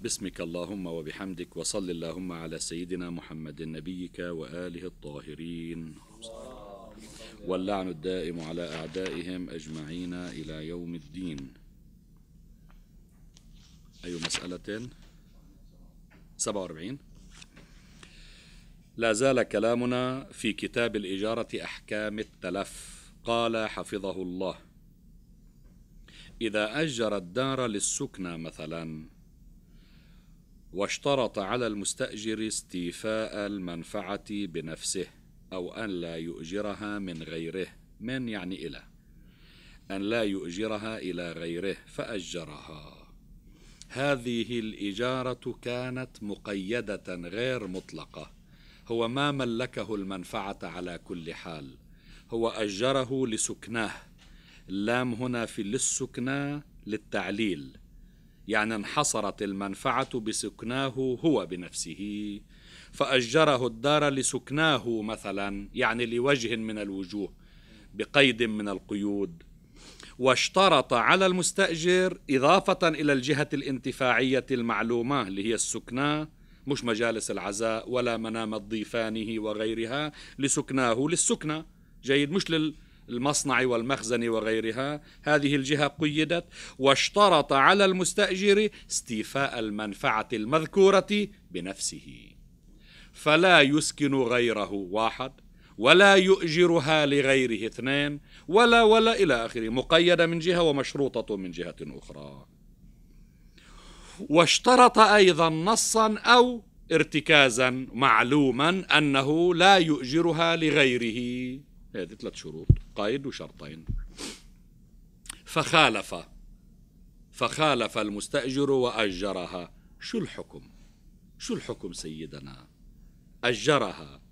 باسمك اللهم وبحمدك وصل اللهم على سيدنا محمد نبيك وآله الطاهرين واللعن الدائم على أعدائهم أجمعين إلى يوم الدين أي مسألة 47 لا زال كلامنا في كتاب الإجارة أحكام التلف قال حفظه الله إذا أجر الدار للسكنى مثلاً واشترط على المستأجر استيفاء المنفعة بنفسه أو أن لا يؤجرها من غيره من يعني إلى أن لا يؤجرها إلى غيره فأجرها هذه الإجارة كانت مقيدة غير مطلقة هو ما ملكه المنفعة على كل حال هو أجره لسكناه اللام هنا في للسكنى للتعليل يعني انحصرت المنفعة بسكناه هو بنفسه فأجره الدار لسكناه مثلا يعني لوجه من الوجوه بقيد من القيود واشترط على المستأجر إضافة إلى الجهة الانتفاعية المعلومة اللي هي السكنة مش مجالس العزاء ولا منام الضيفانه وغيرها لسكناه للسكنة جيد مش لل المصنع والمخزن وغيرها هذه الجهة قيدت واشترط على المستأجر استيفاء المنفعة المذكورة بنفسه فلا يسكن غيره واحد ولا يؤجرها لغيره اثنان ولا ولا إلى آخره مقيدة من جهة ومشروطة من جهة أخرى واشترط أيضا نصا أو ارتكازا معلوما أنه لا يؤجرها لغيره هذه ثلاث شروط قيد وشرطين فخالف فخالف المستأجر وأجرها شو الحكم شو الحكم سيدنا أجرها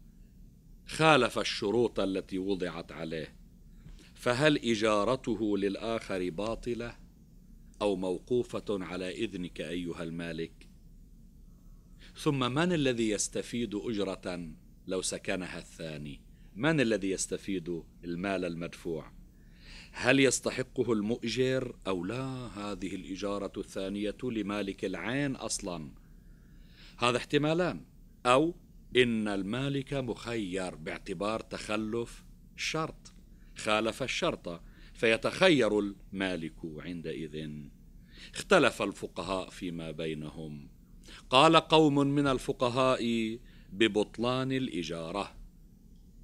خالف الشروط التي وضعت عليه فهل إجارته للآخر باطلة أو موقوفة على إذنك أيها المالك ثم من الذي يستفيد أجرة لو سكنها الثاني من الذي يستفيد المال المدفوع هل يستحقه المؤجر او لا هذه الاجاره الثانيه لمالك العين اصلا هذا احتمالان او ان المالك مخير باعتبار تخلف شرط خالف الشرط فيتخير المالك عندئذ اختلف الفقهاء فيما بينهم قال قوم من الفقهاء ببطلان الاجاره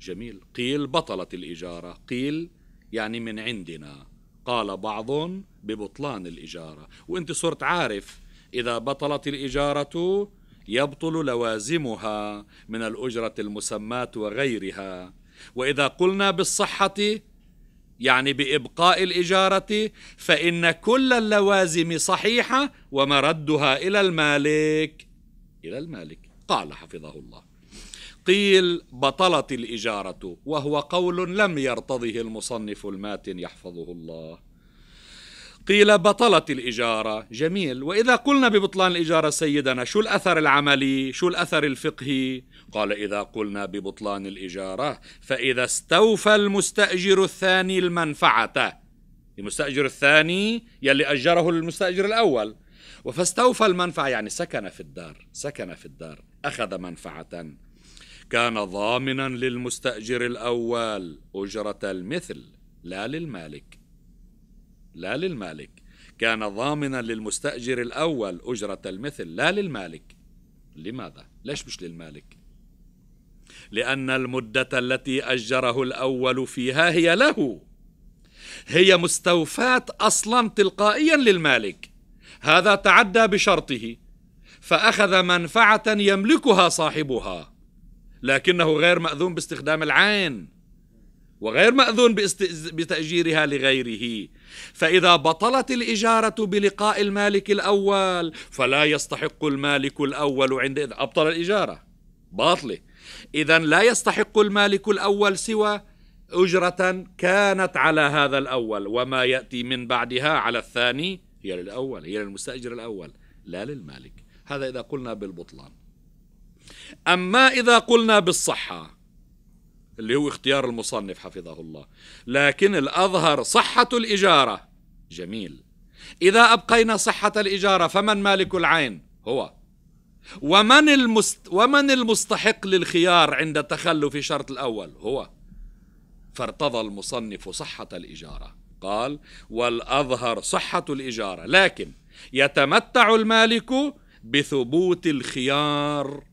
جميل قيل بطلت الإجارة قيل يعني من عندنا قال بعض ببطلان الإجارة وانت صرت عارف إذا بطلت الإجارة يبطل لوازمها من الأجرة المسماة وغيرها وإذا قلنا بالصحة يعني بإبقاء الإجارة فإن كل اللوازم صحيحة ومردها إلى المالك إلى المالك قال حفظه الله قيل بطلت الإجارة وهو قول لم يرتضه المصنف الماتن يحفظه الله قيل بطلت الإجارة جميل وإذا قلنا ببطلان الإجارة سيدنا شو الأثر العملي شو الأثر الفقهي قال إذا قلنا ببطلان الإجارة فإذا استوفى المستأجر الثاني المنفعة المستأجر الثاني يلي أجره المستأجر الأول وفاستوفى المنفعة يعني سكن في الدار سكن في الدار أخذ منفعة كان ضامنا للمستأجر الأول أجرة المثل لا للمالك لا للمالك كان ضامنا للمستأجر الأول أجرة المثل لا للمالك لماذا؟ ليش مش للمالك؟ لأن المدة التي أجره الأول فيها هي له هي مستوفاة أصلا تلقائيا للمالك هذا تعدى بشرطه فأخذ منفعة يملكها صاحبها لكنه غير مأذون باستخدام العين وغير مأذون بتأجيرها لغيره فإذا بطلت الإجارة بلقاء المالك الأول فلا يستحق المالك الأول عند أبطل الإجارة باطلة إذا لا يستحق المالك الأول سوى أجرة كانت على هذا الأول وما يأتي من بعدها على الثاني هي للأول هي للمستأجر الأول لا للمالك هذا إذا قلنا بالبطلان أما إذا قلنا بالصحة اللي هو اختيار المصنف حفظه الله لكن الأظهر صحة الإجارة جميل إذا أبقينا صحة الإجارة فمن مالك العين هو ومن, المست... ومن المستحق للخيار عند تخلف شرط الأول هو فارتضى المصنف صحة الإجارة قال والأظهر صحة الإجارة لكن يتمتع المالك بثبوت الخيار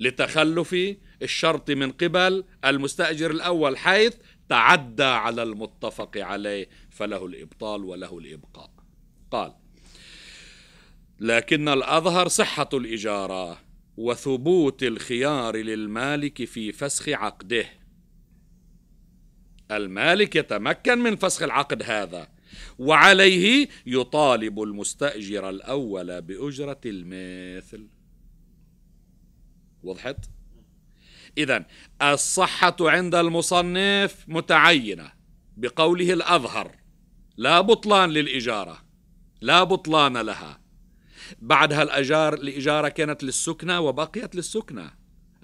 لتخلف الشرط من قبل المستأجر الأول حيث تعدى على المتفق عليه فله الإبطال وله الإبقاء قال لكن الأظهر صحة الإجارة وثبوت الخيار للمالك في فسخ عقده المالك يتمكن من فسخ العقد هذا وعليه يطالب المستأجر الأول بأجرة المثل وضحت إذا الصحة عند المصنف متعينة بقوله الأظهر لا بطلان للإجارة لا بطلان لها بعدها الأجار الإجارة كانت للسكنة وبقيت للسكنة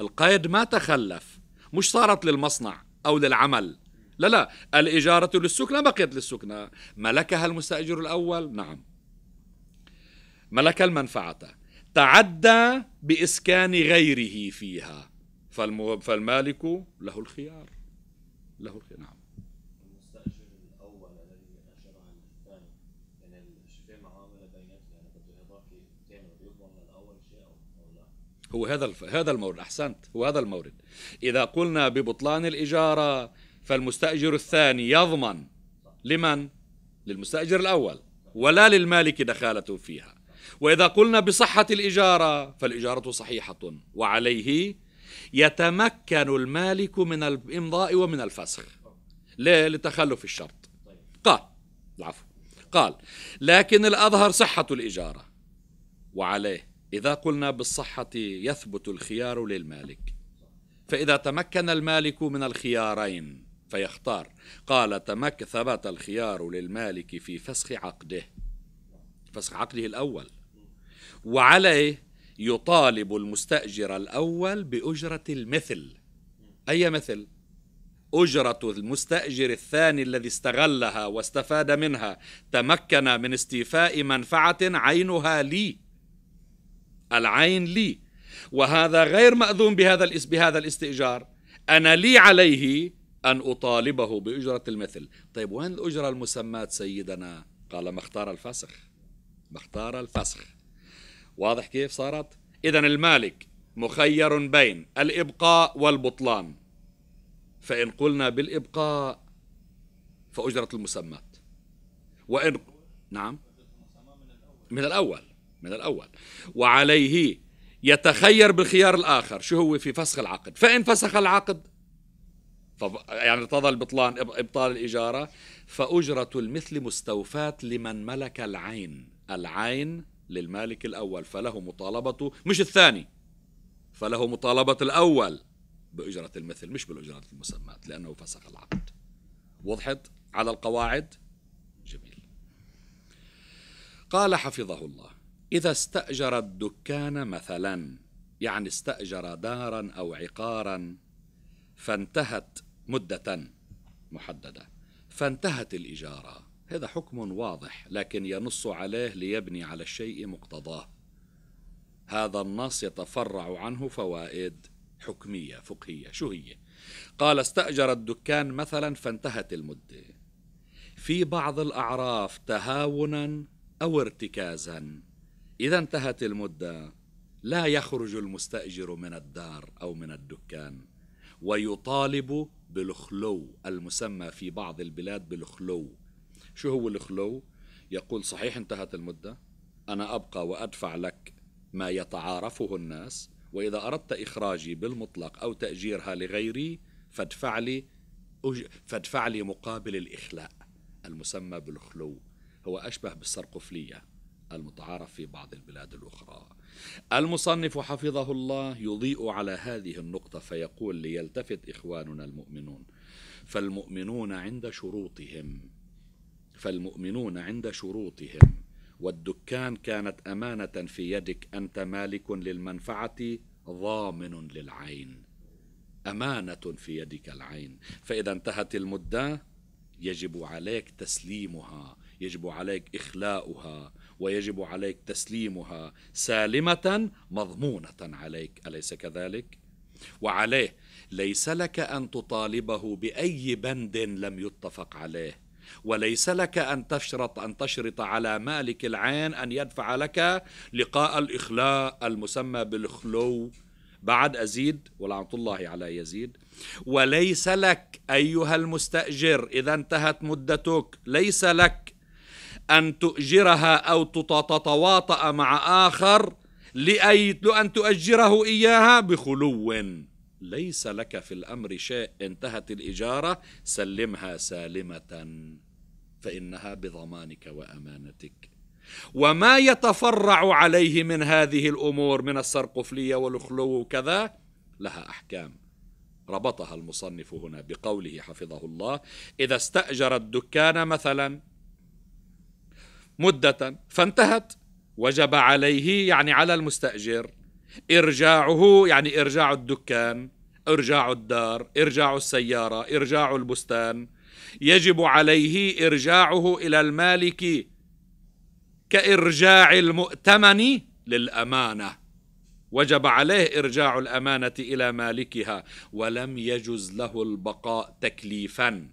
القيد ما تخلف مش صارت للمصنع أو للعمل لا لا الإجارة للسكنة بقيت للسكنة ملكها المستأجر الأول نعم ملك المنفعة تعدى بإسكان غيره فيها فالمالك له الخيار له الخيار نعم المستأجر الأول الذي أجر عن يعني بيناتنا يعني بده شيء أو لا هو هذا هذا المورد أحسنت هو هذا المورد إذا قلنا ببطلان الإجارة فالمستأجر الثاني يضمن لمن؟ للمستأجر الأول ولا للمالك دخالة فيها واذا قلنا بصحه الاجاره فالاجاره صحيحه وعليه يتمكن المالك من الامضاء ومن الفسخ ليه لتخلف الشرط قال العفو قال لكن الاظهر صحه الاجاره وعليه اذا قلنا بالصحه يثبت الخيار للمالك فاذا تمكن المالك من الخيارين فيختار قال تمك ثبت الخيار للمالك في فسخ عقده فسخ عقده الأول وعليه إيه؟ يطالب المستأجر الأول بأجرة المثل أي مثل؟ أجرة المستأجر الثاني الذي استغلها واستفاد منها تمكن من استيفاء منفعة عينها لي العين لي وهذا غير مأذون بهذا بهذا الاستئجار أنا لي عليه أن أطالبه بأجرة المثل طيب وين الأجرة المسماة سيدنا قال ما اختار الفسخ بختار الفسخ واضح كيف صارت إذا المالك مخير بين الإبقاء والبطلان فإن قلنا بالإبقاء فأجرت المسمات وإن نعم من الأول من الأول وعليه يتخير بالخيار الآخر شو هو في فسخ العقد فإن فسخ العقد يعني ارتضى البطلان إبطال الإجارة فأجرة المثل مستوفاة لمن ملك العين العين للمالك الأول فله مطالبة مش الثاني فله مطالبة الأول بأجرة المثل مش بالأجرة المسمات لأنه فسخ العقد وضحت على القواعد جميل قال حفظه الله إذا استأجر الدكان مثلا يعني استأجر دارا أو عقارا فانتهت مدة محددة فانتهت الإجارة هذا حكم واضح لكن ينص عليه ليبني على الشيء مقتضاه هذا النص يتفرع عنه فوائد حكمية فقهية شو هي قال استأجر الدكان مثلا فانتهت المدة في بعض الأعراف تهاونا أو ارتكازا إذا انتهت المدة لا يخرج المستأجر من الدار أو من الدكان ويطالب بالخلو المسمى في بعض البلاد بالخلو شو هو الخلو يقول صحيح انتهت المدة أنا أبقى وأدفع لك ما يتعارفه الناس وإذا أردت إخراجي بالمطلق أو تأجيرها لغيري فادفع لي فادفع لي مقابل الإخلاء المسمى بالخلو هو أشبه بالسرقفلية المتعارف في بعض البلاد الأخرى المصنف حفظه الله يضيء على هذه النقطة فيقول ليلتفت إخواننا المؤمنون فالمؤمنون عند شروطهم فالمؤمنون عند شروطهم والدكان كانت امانه في يدك انت مالك للمنفعه ضامن للعين امانه في يدك العين فاذا انتهت المده يجب عليك تسليمها يجب عليك اخلاؤها ويجب عليك تسليمها سالمه مضمونه عليك اليس كذلك وعليه ليس لك ان تطالبه باي بند لم يتفق عليه وليس لك أن تشرط أن تشرط على مالك العين أن يدفع لك لقاء الإخلاء المسمى بالخلو بعد أزيد ولعنة الله على يزيد وليس لك أيها المستأجر إذا انتهت مدتك ليس لك أن تؤجرها أو تتواطأ مع آخر لأي أن تؤجره إياها بخلو ليس لك في الأمر شيء انتهت الإجارة سلمها سالمة فإنها بضمانك وأمانتك وما يتفرع عليه من هذه الأمور من السرقفلية والخلو وكذا لها أحكام ربطها المصنف هنا بقوله حفظه الله إذا استأجر الدكان مثلا مدة فانتهت وجب عليه يعني على المستأجر إرجاعه يعني إرجاع الدكان إرجاع الدار إرجاع السيارة إرجاع البستان يجب عليه ارجاعه الى المالك كارجاع المؤتمن للامانه وجب عليه ارجاع الامانه الى مالكها ولم يجز له البقاء تكليفا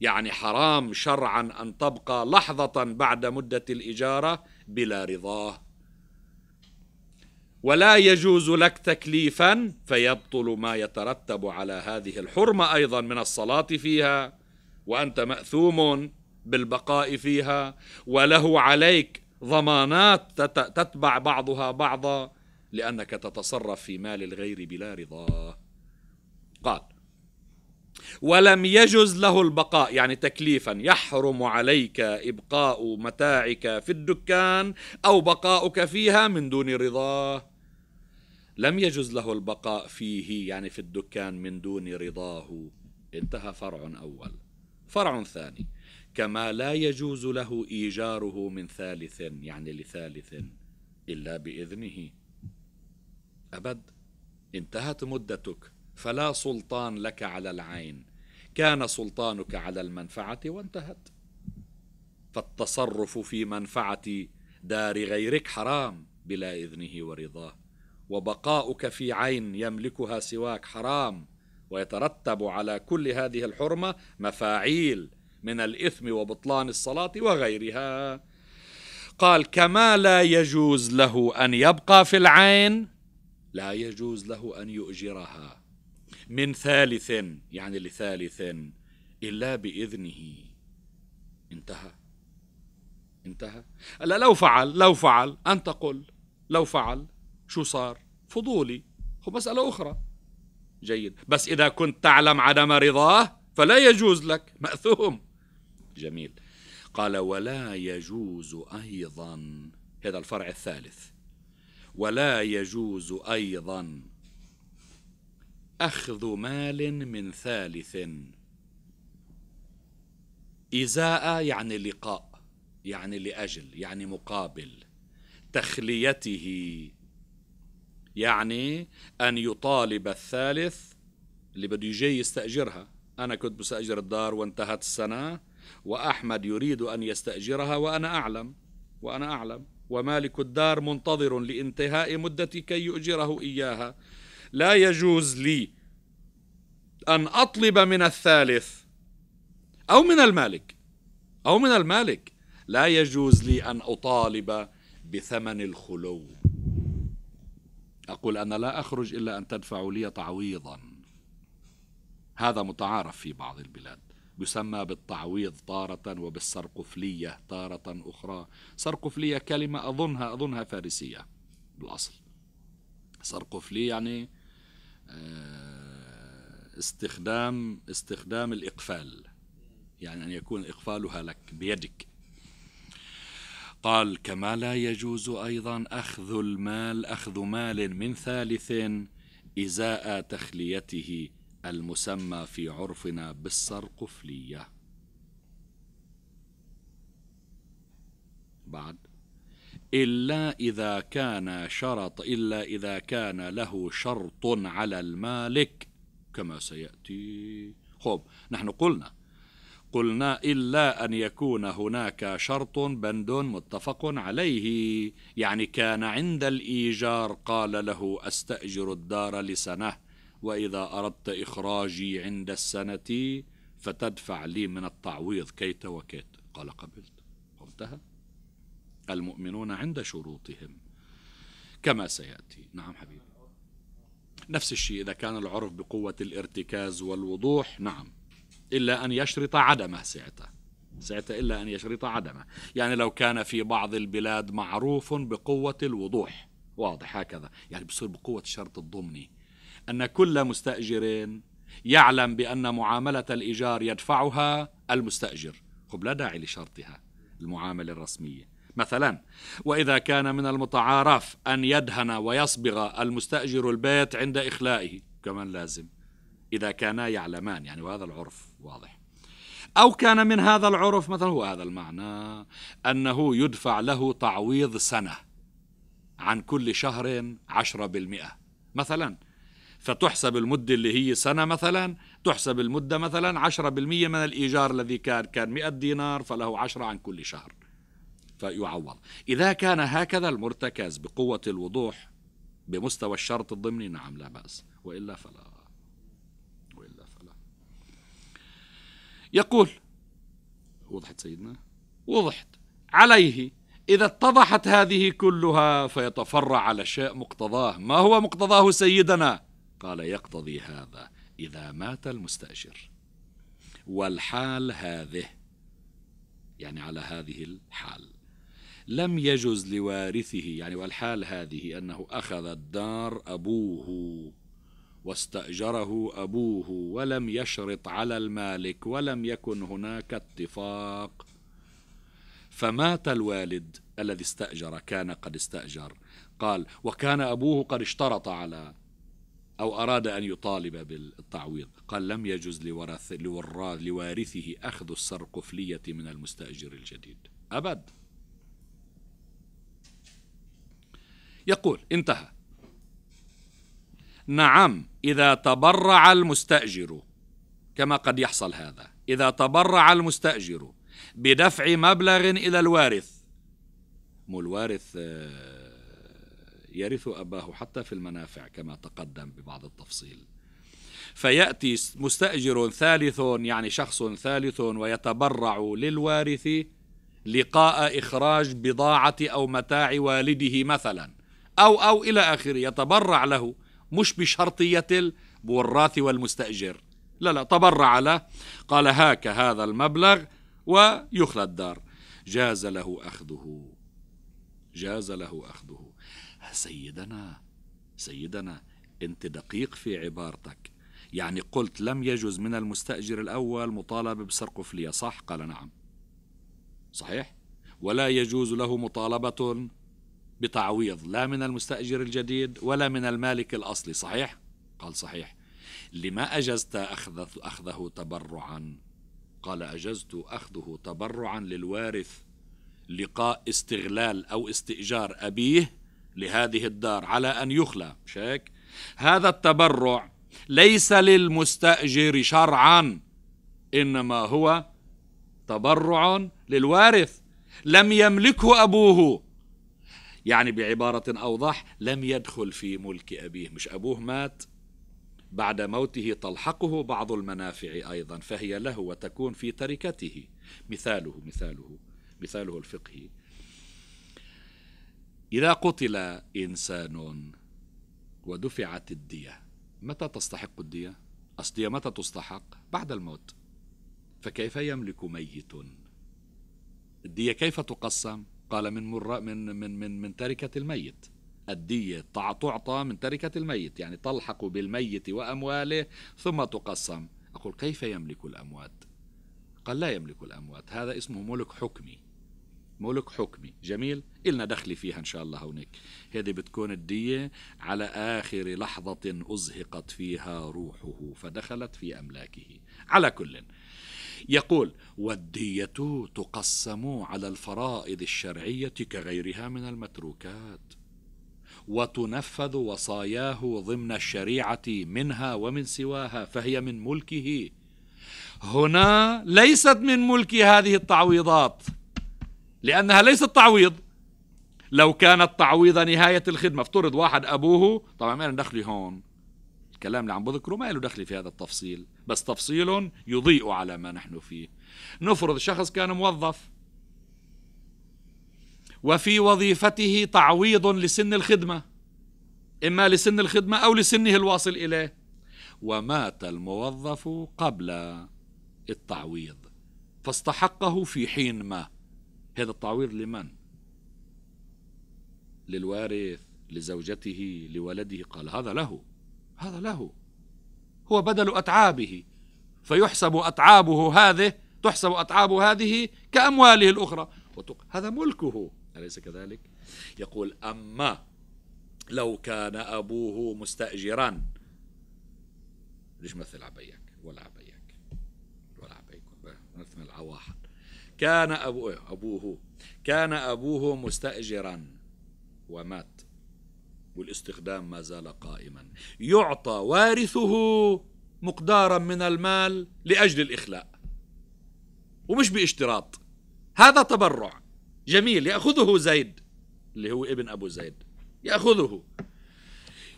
يعني حرام شرعا ان تبقى لحظه بعد مده الاجاره بلا رضاه ولا يجوز لك تكليفا فيبطل ما يترتب على هذه الحرمه ايضا من الصلاه فيها وانت ماثوم بالبقاء فيها وله عليك ضمانات تتبع بعضها بعضا لانك تتصرف في مال الغير بلا رضاه قال ولم يجز له البقاء يعني تكليفا يحرم عليك ابقاء متاعك في الدكان او بقاؤك فيها من دون رضاه لم يجز له البقاء فيه يعني في الدكان من دون رضاه انتهى فرع اول فرع ثاني كما لا يجوز له إيجاره من ثالث يعني لثالث إلا بإذنه أبد انتهت مدتك فلا سلطان لك على العين كان سلطانك على المنفعة وانتهت فالتصرف في منفعة دار غيرك حرام بلا إذنه ورضاه وبقاؤك في عين يملكها سواك حرام ويترتب على كل هذه الحرمة مفاعيل من الإثم وبطلان الصلاة وغيرها قال كما لا يجوز له أن يبقى في العين لا يجوز له أن يؤجرها من ثالث يعني لثالث إلا بإذنه انتهى انتهى ألا لو فعل لو فعل أنت قل لو فعل شو صار فضولي هو مسألة أخرى جيد بس إذا كنت تعلم عدم رضاه فلا يجوز لك مأثوم جميل قال ولا يجوز أيضا هذا الفرع الثالث ولا يجوز أيضا أخذ مال من ثالث إزاء يعني لقاء يعني لأجل يعني مقابل تخليته يعني أن يطالب الثالث اللي بده يجي يستأجرها أنا كنت بستأجر الدار وانتهت السنة وأحمد يريد أن يستأجرها وأنا أعلم وأنا أعلم ومالك الدار منتظر لانتهاء مدتي كي يؤجره إياها لا يجوز لي أن أطلب من الثالث أو من المالك أو من المالك لا يجوز لي أن أطالب بثمن الخلو أقول أنا لا أخرج إلا أن تدفعوا لي تعويضا هذا متعارف في بعض البلاد يسمى بالتعويض تارة وبالسرقفلية تارة أخرى سرقفلية كلمة أظنها أظنها فارسية بالأصل سرقفلي يعني آه، استخدام استخدام الإقفال يعني أن يكون إقفالها لك بيدك قال كما لا يجوز أيضا أخذ المال أخذ مال من ثالث إزاء تخليته المسمى في عرفنا بالسرقفلية بعد إلا إذا كان شرط إلا إذا كان له شرط على المالك كما سيأتي خب نحن قلنا قلنا إلا أن يكون هناك شرط بند متفق عليه يعني كان عند الإيجار قال له أستأجر الدار لسنة وإذا أردت إخراجي عند السنة فتدفع لي من التعويض كيت وكيت قال قبلت وانتهى المؤمنون عند شروطهم كما سيأتي نعم حبيبي نفس الشيء إذا كان العرف بقوة الارتكاز والوضوح نعم إلا أن يشرط عدمه سعته سعته إلا أن يشرط عدمه يعني لو كان في بعض البلاد معروف بقوة الوضوح واضح هكذا يعني بصير بقوة الشرط الضمني أن كل مستأجر يعلم بأن معاملة الإيجار يدفعها المستأجر خب لا داعي لشرطها المعاملة الرسمية مثلا وإذا كان من المتعارف أن يدهن ويصبغ المستأجر البيت عند إخلائه كمان لازم إذا كانا يعلمان يعني وهذا العرف واضح أو كان من هذا العرف مثلا هو هذا المعنى أنه يدفع له تعويض سنة عن كل شهر عشرة بالمئة مثلا فتحسب المدة اللي هي سنة مثلا تحسب المدة مثلا عشرة بالمئة من الإيجار الذي كان كان مئة دينار فله عشرة عن كل شهر فيعوض إذا كان هكذا المرتكز بقوة الوضوح بمستوى الشرط الضمني نعم لا بأس وإلا فلا يقول وضحت سيدنا وضحت عليه إذا اتضحت هذه كلها فيتفرع على شيء مقتضاه ما هو مقتضاه سيدنا قال يقتضي هذا إذا مات المستأشر والحال هذه يعني على هذه الحال لم يجز لوارثه يعني والحال هذه أنه أخذ الدار أبوه واستأجره أبوه ولم يشرط على المالك ولم يكن هناك اتفاق فمات الوالد الذي استأجر كان قد استأجر قال وكان أبوه قد اشترط على أو أراد أن يطالب بالتعويض قال لم يجز لورث لوارثه أخذ السرقفلية من المستأجر الجديد أبد يقول انتهى نعم إذا تبرع المستأجر كما قد يحصل هذا إذا تبرع المستأجر بدفع مبلغ إلى الوارث مو الوارث آه، يرث أباه حتى في المنافع كما تقدم ببعض التفصيل فيأتي مستأجر ثالث يعني شخص ثالث ويتبرع للوارث لقاء إخراج بضاعة أو متاع والده مثلا أو أو إلى آخره يتبرع له مش بشرطية الوراث والمستأجر لا لا تبرع له قال هاك هذا المبلغ ويخلى الدار جاز له أخذه جاز له أخذه سيدنا سيدنا أنت دقيق في عبارتك يعني قلت لم يجوز من المستأجر الأول مطالبة بسرقه فلية صح؟ قال نعم صحيح ولا يجوز له مطالبة بتعويض لا من المستأجر الجديد ولا من المالك الأصلي صحيح؟ قال صحيح لما أجزت أخذ أخذه تبرعا قال أجزت أخذه تبرعا للوارث لقاء استغلال أو استئجار أبيه لهذه الدار على أن يخلى مش هيك؟ هذا التبرع ليس للمستأجر شرعا إنما هو تبرع للوارث لم يملكه أبوه يعني بعبارة أوضح لم يدخل في ملك أبيه مش أبوه مات بعد موته تلحقه بعض المنافع أيضا فهي له وتكون في تركته مثاله مثاله مثاله الفقهي إذا قتل إنسان ودفعت الدية متى تستحق الدية؟ الدية متى تستحق؟ بعد الموت فكيف يملك ميت؟ الدية كيف تقسم؟ قال من مر من من من من تركة الميت الدية تعطى من تركة الميت يعني تلحق بالميت وأمواله ثم تقسم أقول كيف يملك الأموات قال لا يملك الأموات هذا اسمه ملك حكمي ملك حكمي جميل إلنا دخل فيها إن شاء الله هونيك هذه بتكون الدية على آخر لحظة أزهقت فيها روحه فدخلت في أملاكه على كل يقول والدية تقسم على الفرائض الشرعية كغيرها من المتروكات وتنفذ وصاياه ضمن الشريعة منها ومن سواها فهي من ملكه هنا ليست من ملك هذه التعويضات لأنها ليست تعويض لو كانت تعويض نهاية الخدمة افترض واحد أبوه طبعا ما دخلي هون الكلام اللي عم بذكره ما له دخل في هذا التفصيل بس تفصيل يضيء على ما نحن فيه نفرض شخص كان موظف وفي وظيفته تعويض لسن الخدمة إما لسن الخدمة أو لسنه الواصل إليه ومات الموظف قبل التعويض فاستحقه في حين ما هذا التعويض لمن؟ للوارث لزوجته لولده قال هذا له هذا له هو بدل أتعابه فيحسب أتعابه هذه تحسب أتعاب هذه كأمواله الأخرى هذا ملكه أليس كذلك؟ يقول أما لو كان أبوه مستأجرا ليش مثل عبيك ولا عبيك ولا عبيك مثل العواحل كان أبوه إيه، أبوه كان أبوه مستأجرا ومات والاستخدام ما زال قائما يعطى وارثه مقدارا من المال لاجل الاخلاء ومش باشتراط هذا تبرع جميل ياخذه زيد اللي هو ابن ابو زيد ياخذه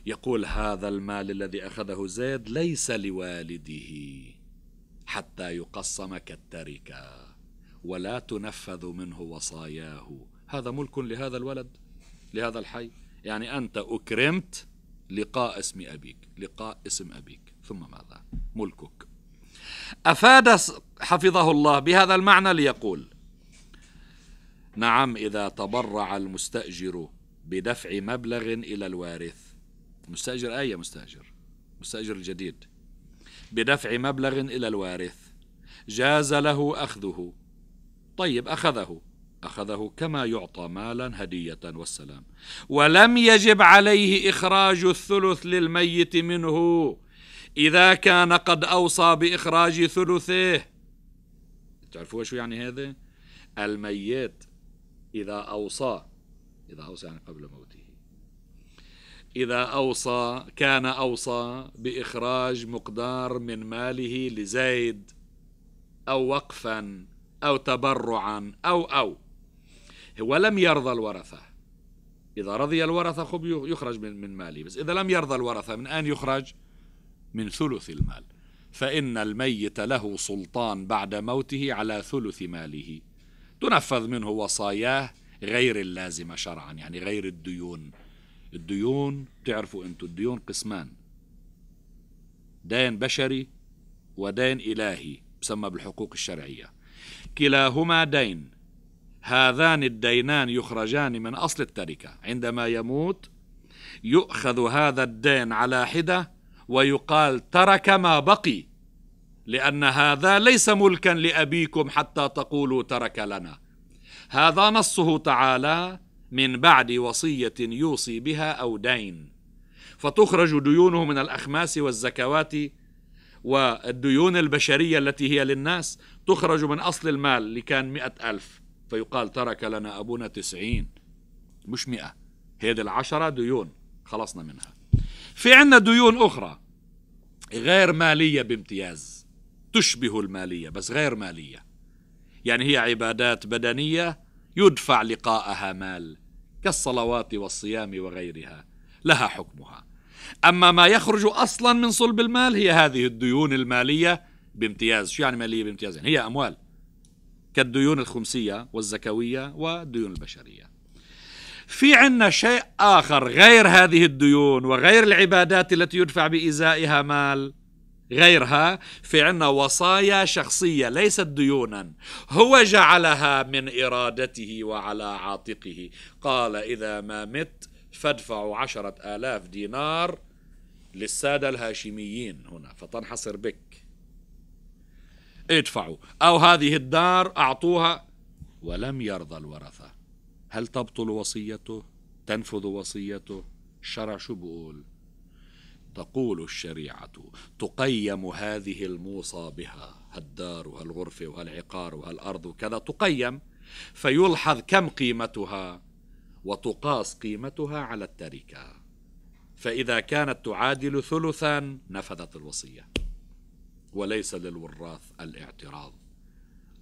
يقول هذا المال الذي اخذه زيد ليس لوالده حتى يقسم كالتركه ولا تنفذ منه وصاياه هذا ملك لهذا الولد لهذا الحي يعني أنت أكرمت لقاء اسم أبيك لقاء اسم أبيك ثم ماذا ملكك أفاد حفظه الله بهذا المعنى ليقول نعم إذا تبرع المستأجر بدفع مبلغ إلى الوارث مستأجر أي مستأجر مستأجر الجديد بدفع مبلغ إلى الوارث جاز له أخذه طيب أخذه أخذه كما يعطى مالا هدية والسلام ولم يجب عليه إخراج الثلث للميت منه إذا كان قد أوصى بإخراج ثلثه تعرفوا شو يعني هذا الميت إذا أوصى إذا أوصى يعني قبل موته إذا أوصى كان أوصى بإخراج مقدار من ماله لزيد أو وقفا أو تبرعا أو أو هو لم يرضى الورثة إذا رضي الورثة خب يخرج من من مالي بس إذا لم يرضى الورثة من أن يخرج من ثلث المال فإن الميت له سلطان بعد موته على ثلث ماله تنفذ منه وصاياه غير اللازمة شرعا يعني غير الديون الديون تعرفوا أنتم الديون قسمان دين بشري ودين إلهي يسمى بالحقوق الشرعية كلاهما دين هذان الدينان يخرجان من أصل التركة عندما يموت يؤخذ هذا الدين على حدة ويقال ترك ما بقي لأن هذا ليس ملكا لأبيكم حتى تقولوا ترك لنا هذا نصه تعالى من بعد وصية يوصي بها أو دين فتخرج ديونه من الأخماس والزكوات والديون البشرية التي هي للناس تخرج من أصل المال اللي كان مئة ألف فيقال ترك لنا أبونا تسعين مش مئة هذه العشرة ديون خلصنا منها في عنا ديون أخرى غير مالية بامتياز تشبه المالية بس غير مالية يعني هي عبادات بدنية يدفع لقاءها مال كالصلوات والصيام وغيرها لها حكمها أما ما يخرج أصلا من صلب المال هي هذه الديون المالية بامتياز شو يعني مالية بامتياز يعني هي أموال كالديون الخمسية والزكوية والديون البشرية في عنا شيء آخر غير هذه الديون وغير العبادات التي يدفع بإزائها مال غيرها في عنا وصايا شخصية ليست ديونا هو جعلها من إرادته وعلى عاتقه قال إذا ما مت فادفعوا عشرة آلاف دينار للسادة الهاشميين هنا فتنحصر بك ادفعوا أو هذه الدار أعطوها ولم يرضى الورثة هل تبطل وصيته تنفذ وصيته الشرع شو بقول تقول الشريعة تقيم هذه الموصى بها هالدار وهالغرفة وهالعقار وهالأرض وكذا تقيم فيلحظ كم قيمتها وتقاس قيمتها على التركة فإذا كانت تعادل ثلثا نفذت الوصية وليس للوراث الاعتراض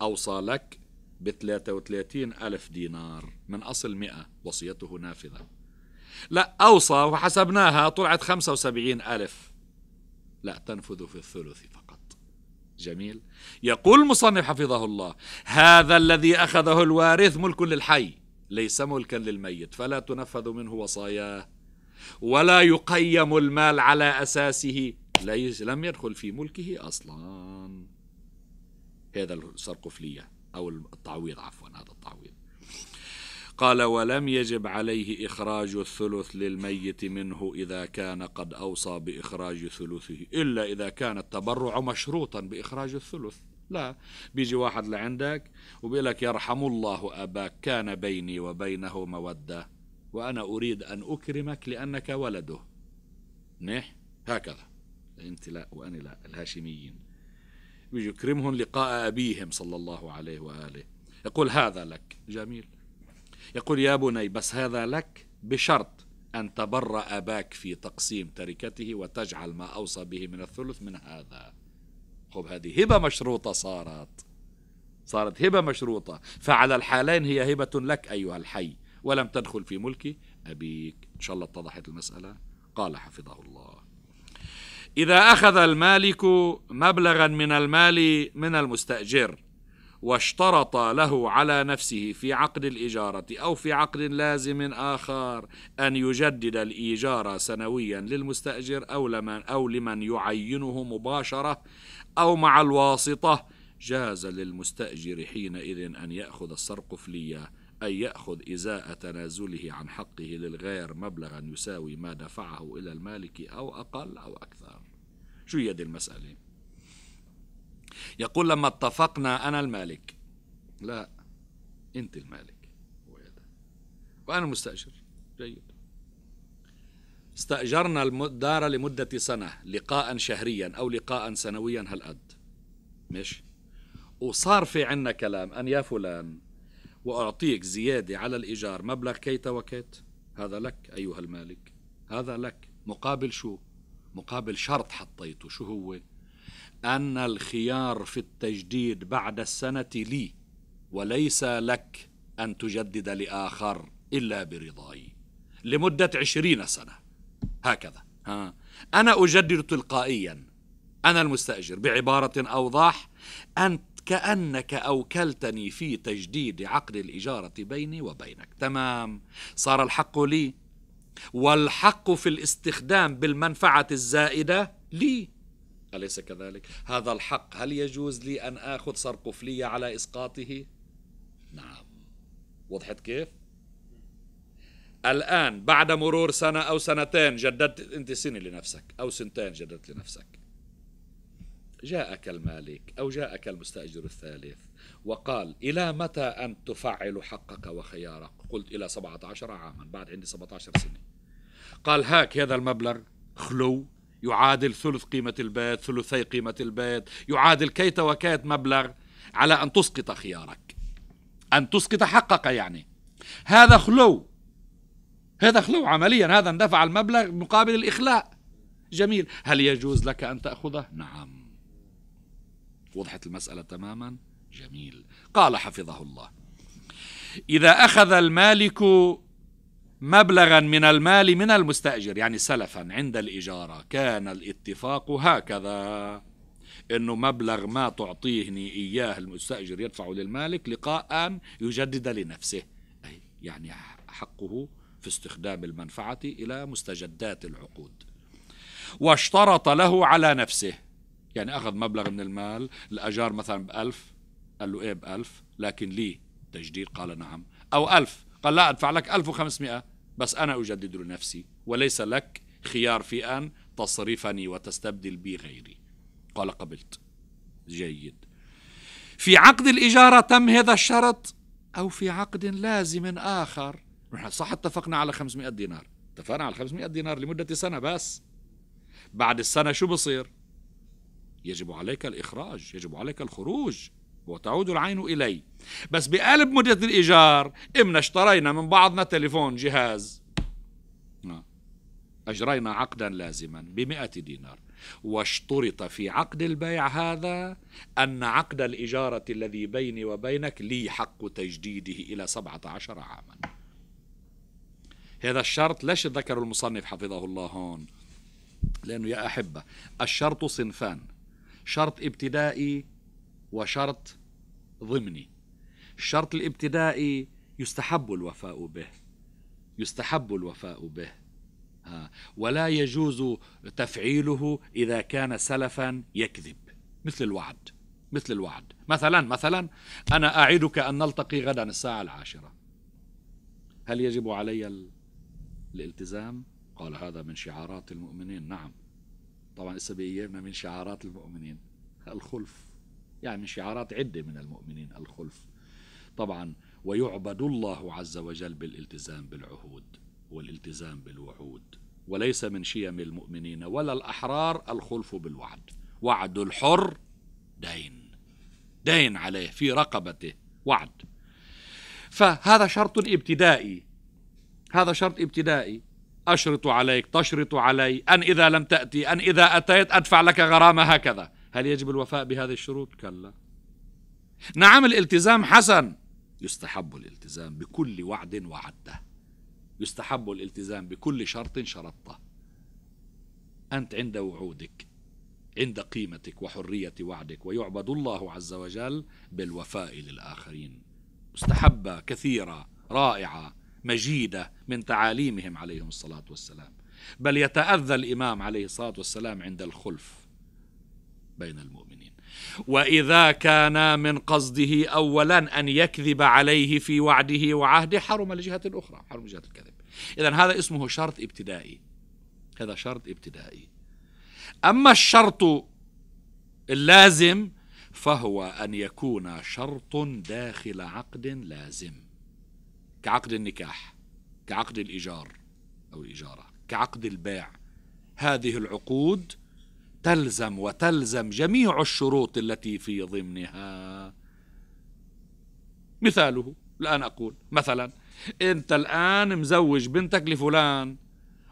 أوصى لك ب 33 ألف دينار من أصل 100 وصيته نافذة لا أوصى وحسبناها طلعت 75 ألف لا تنفذ في الثلث فقط جميل يقول المصنف حفظه الله هذا الذي أخذه الوارث ملك للحي ليس ملكا للميت فلا تنفذ منه وصاياه ولا يقيم المال على أساسه ليس لم يدخل في ملكه أصلا هذا السرقفلية أو التعويض عفوا هذا التعويض قال ولم يجب عليه إخراج الثلث للميت منه إذا كان قد أوصى بإخراج ثلثه إلا إذا كان التبرع مشروطا بإخراج الثلث لا بيجي واحد لعندك وبيقول لك يرحم الله أباك كان بيني وبينه مودة وأنا أريد أن أكرمك لأنك ولده نح هكذا أنت لا وأنا لا الهاشميين ويكرمهم لقاء أبيهم صلى الله عليه وآله يقول هذا لك جميل يقول يا بني بس هذا لك بشرط أن تبر اباك في تقسيم تركته وتجعل ما أوصى به من الثلث من هذا خب هذه هبة مشروطة صارت صارت هبة مشروطة فعلى الحالين هي هبة لك أيها الحي ولم تدخل في ملك أبيك إن شاء الله اتضحت المسألة قال حفظه الله إذا أخذ المالك مبلغا من المال من المستأجر واشترط له على نفسه في عقد الإجارة أو في عقد لازم آخر أن يجدد الإيجار سنويا للمستأجر أو لمن, أو لمن يعينه مباشرة أو مع الواسطة جاز للمستأجر حينئذ أن يأخذ السرقفلية أي يأخذ إزاء تنازله عن حقه للغير مبلغا يساوي ما دفعه إلى المالك أو أقل أو أكثر شو هي هذه المسألة يقول لما اتفقنا أنا المالك لا أنت المالك وأنا مستأجر جيد استأجرنا الدار لمدة سنة لقاء شهريا أو لقاء سنويا هالقد مش وصار في عنا كلام أن يا فلان وأعطيك زيادة على الإيجار مبلغ كيت وكيت هذا لك أيها المالك هذا لك مقابل شو مقابل شرط حطيته شو هو أن الخيار في التجديد بعد السنة لي وليس لك أن تجدد لآخر إلا برضاي لمدة عشرين سنة هكذا ها. أنا أجدد تلقائيا أنا المستأجر بعبارة أوضح أنت كأنك أوكلتني في تجديد عقد الإجارة بيني وبينك تمام صار الحق لي والحق في الاستخدام بالمنفعة الزائدة لي أليس كذلك؟ هذا الحق هل يجوز لي أن آخذ صرقفلية على إسقاطه؟ نعم وضحت كيف؟ الآن بعد مرور سنة أو سنتين جددت أنت سنة لنفسك أو سنتين جددت لنفسك جاءك المالك أو جاءك المستأجر الثالث وقال إلى متى أن تفعل حقك وخيارك قلت إلى 17 عاما بعد عندي 17 سنة قال هاك هذا المبلغ خلو يعادل ثلث قيمة البيت ثلثي قيمة البيت يعادل كيت وكيت مبلغ على أن تسقط خيارك أن تسقط حقك يعني هذا خلو هذا خلو عمليا هذا اندفع المبلغ مقابل الإخلاء جميل هل يجوز لك أن تأخذه؟ نعم وضحت المسألة تماما جميل قال حفظه الله إذا أخذ المالك مبلغا من المال من المستأجر يعني سلفا عند الإجارة كان الاتفاق هكذا انه مبلغ ما تعطيهني اياه المستاجر يدفعه للمالك لقاء ان يجدد لنفسه أي يعني حقه في استخدام المنفعه الى مستجدات العقود واشترط له على نفسه يعني أخذ مبلغ من المال الأجار مثلا ب 1000 قال له إيه ب 1000 لكن لي تجديد قال نعم أو 1000 قال لا أدفع لك 1500 بس أنا أجدد لنفسي وليس لك خيار في أن تصرفني وتستبدل بي غيري قال قبلت جيد في عقد الإجارة تم هذا الشرط أو في عقد لازم آخر نحن صح اتفقنا على 500 دينار اتفقنا على 500 دينار لمدة سنة بس بعد السنة شو بصير يجب عليك الإخراج يجب عليك الخروج وتعود العين إلي بس بقلب مدة الإيجار إمنا اشترينا من بعضنا تليفون جهاز نعم. أجرينا عقدا لازما بمئة دينار واشترط في عقد البيع هذا أن عقد الإجارة الذي بيني وبينك لي حق تجديده إلى سبعة عشر عاما هذا الشرط ليش ذكر المصنف حفظه الله هون لأنه يا أحبة الشرط صنفان شرط ابتدائي وشرط ضمني الشرط الابتدائي يستحب الوفاء به يستحب الوفاء به آه. ولا يجوز تفعيله إذا كان سلفا يكذب مثل الوعد مثل الوعد مثلا مثلا أنا أعدك أن نلتقي غدا الساعة العاشرة هل يجب علي الالتزام؟ قال هذا من شعارات المؤمنين نعم طبعا لسه بايامنا من شعارات المؤمنين الخلف يعني من شعارات عدة من المؤمنين الخلف طبعا ويعبد الله عز وجل بالالتزام بالعهود والالتزام بالوعود وليس من شيم المؤمنين ولا الأحرار الخلف بالوعد وعد الحر دين دين عليه في رقبته وعد فهذا شرط ابتدائي هذا شرط ابتدائي أشرط عليك تشرط علي أن إذا لم تأتي أن إذا أتيت أدفع لك غرامة هكذا هل يجب الوفاء بهذه الشروط؟ كلا نعم الالتزام حسن يستحب الالتزام بكل وعد وعدته يستحب الالتزام بكل شرط شرطته أنت عند وعودك عند قيمتك وحرية وعدك ويعبد الله عز وجل بالوفاء للآخرين مستحبة كثيرة رائعة مجيدة من تعاليمهم عليهم الصلاة والسلام بل يتأذى الإمام عليه الصلاة والسلام عند الخلف بين المؤمنين وإذا كان من قصده أولا أن يكذب عليه في وعده وعهده حرم الجهة الأخرى حرم جهة الكذب إذا هذا اسمه شرط ابتدائي هذا شرط ابتدائي أما الشرط اللازم فهو أن يكون شرط داخل عقد لازم كعقد النكاح كعقد الإيجار أو الإجارة كعقد البيع هذه العقود تلزم وتلزم جميع الشروط التي في ضمنها مثاله الآن أقول مثلا أنت الآن مزوج بنتك لفلان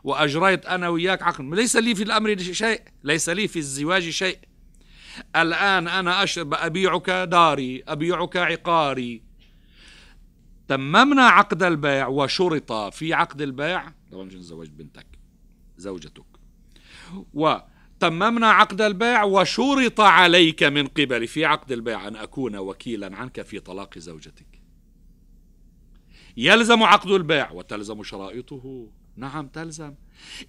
وأجريت أنا وياك عقد ليس لي في الأمر شيء ليس لي في الزواج شيء الآن أنا أبيعك داري أبيعك عقاري تممنا عقد البيع وشرط في عقد البيع طبعا مش زواج بنتك زوجتك وتممنا عقد البيع وشرط عليك من قبلي في عقد البيع أن أكون وكيلا عنك في طلاق زوجتك يلزم عقد البيع وتلزم شرائطه نعم تلزم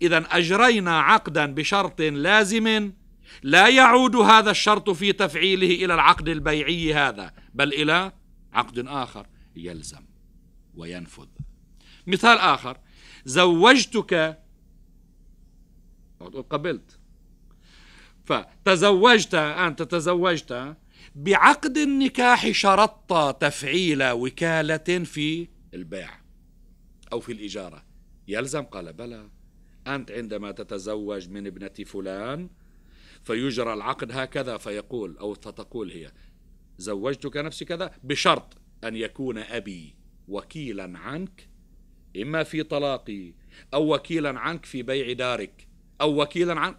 إذا أجرينا عقدا بشرط لازم لا يعود هذا الشرط في تفعيله إلى العقد البيعي هذا بل إلى عقد آخر يلزم وينفذ مثال آخر زوجتك قبلت فتزوجت أنت تزوجت بعقد النكاح شرطت تفعيل وكالة في البيع أو في الإجارة يلزم قال بلى أنت عندما تتزوج من ابنة فلان فيجرى العقد هكذا فيقول أو فتقول هي زوجتك نفسي كذا بشرط أن يكون أبي وكيلا عنك إما في طلاقي أو وكيلا عنك في بيع دارك أو وكيلا عن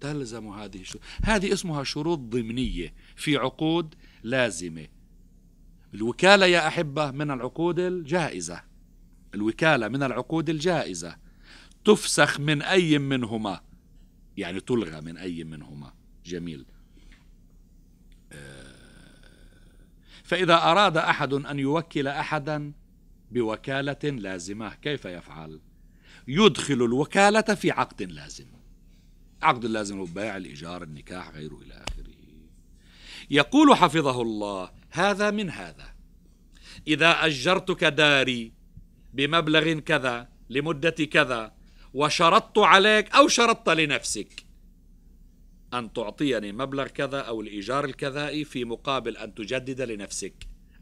تلزم هذه الشروط هذه اسمها شروط ضمنية في عقود لازمة الوكالة يا أحبة من العقود الجائزة الوكالة من العقود الجائزة تفسخ من أي منهما يعني تلغى من أي منهما جميل فإذا أراد أحد أن يوكل أحدا بوكالة لازمة كيف يفعل؟ يدخل الوكالة في عقد لازم عقد اللازم هو بيع الإيجار النكاح غيره إلى آخره يقول حفظه الله هذا من هذا إذا أجرتك داري بمبلغ كذا لمدة كذا وشرطت عليك أو شرطت لنفسك أن تعطيني مبلغ كذا أو الإيجار الكذائي في مقابل أن تجدد لنفسك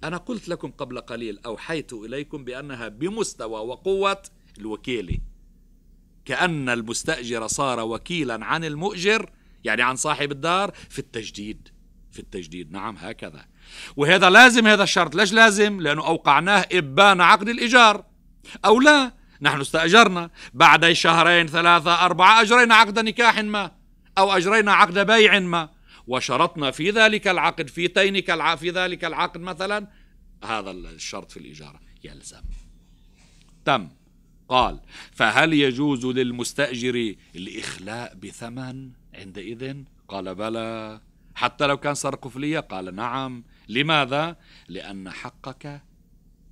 أنا قلت لكم قبل قليل أوحيت إليكم بأنها بمستوى وقوة الوكيلة كأن المستأجر صار وكيلا عن المؤجر يعني عن صاحب الدار في التجديد في التجديد نعم هكذا وهذا لازم هذا الشرط ليش لازم لأنه أوقعناه إبان عقد الإيجار أو لا نحن استأجرنا بعد شهرين ثلاثة أربعة أجرينا عقد نكاح ما أو أجرينا عقد بيع ما وشرطنا في ذلك العقد في تينك الع... في ذلك العقد مثلا هذا الشرط في الإجارة يلزم تم قال فهل يجوز للمستأجر الإخلاء بثمن عندئذ قال بلى حتى لو كان سرقه فلية قال نعم لماذا لأن حقك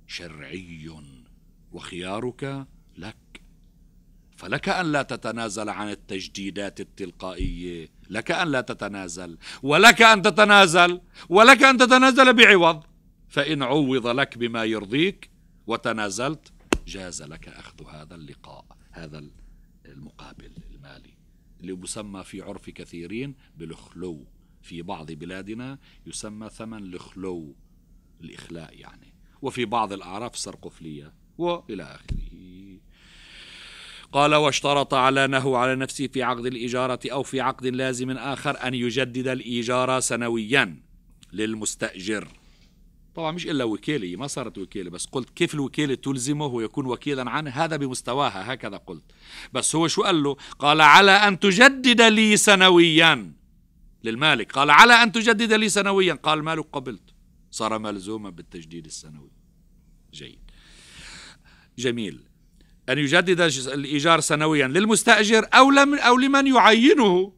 شرعي وخيارك لك فلك أن لا تتنازل عن التجديدات التلقائية لك أن لا تتنازل ولك أن تتنازل ولك أن تتنازل بعوض فإن عوض لك بما يرضيك وتنازلت جاز لك أخذ هذا اللقاء هذا المقابل المالي اللي يسمى في عرف كثيرين بالخلو في بعض بلادنا يسمى ثمن الخلو الإخلاء يعني وفي بعض الأعراف سرقفلية وإلى آخره قال واشترط علانه على نفسه في عقد الإجارة أو في عقد لازم آخر أن يجدد الإيجار سنويا للمستأجر طبعا مش إلا وكيلة ما صارت وكيلة بس قلت كيف الوكيلة تلزمه ويكون وكيلا عنه هذا بمستواها هكذا قلت بس هو شو قال له قال على أن تجدد لي سنويا للمالك قال على أن تجدد لي سنويا قال مالك قبلت صار ملزوما بالتجديد السنوي جيد جميل أن يجدد الإيجار سنويا للمستأجر أو, لم أو لمن يعينه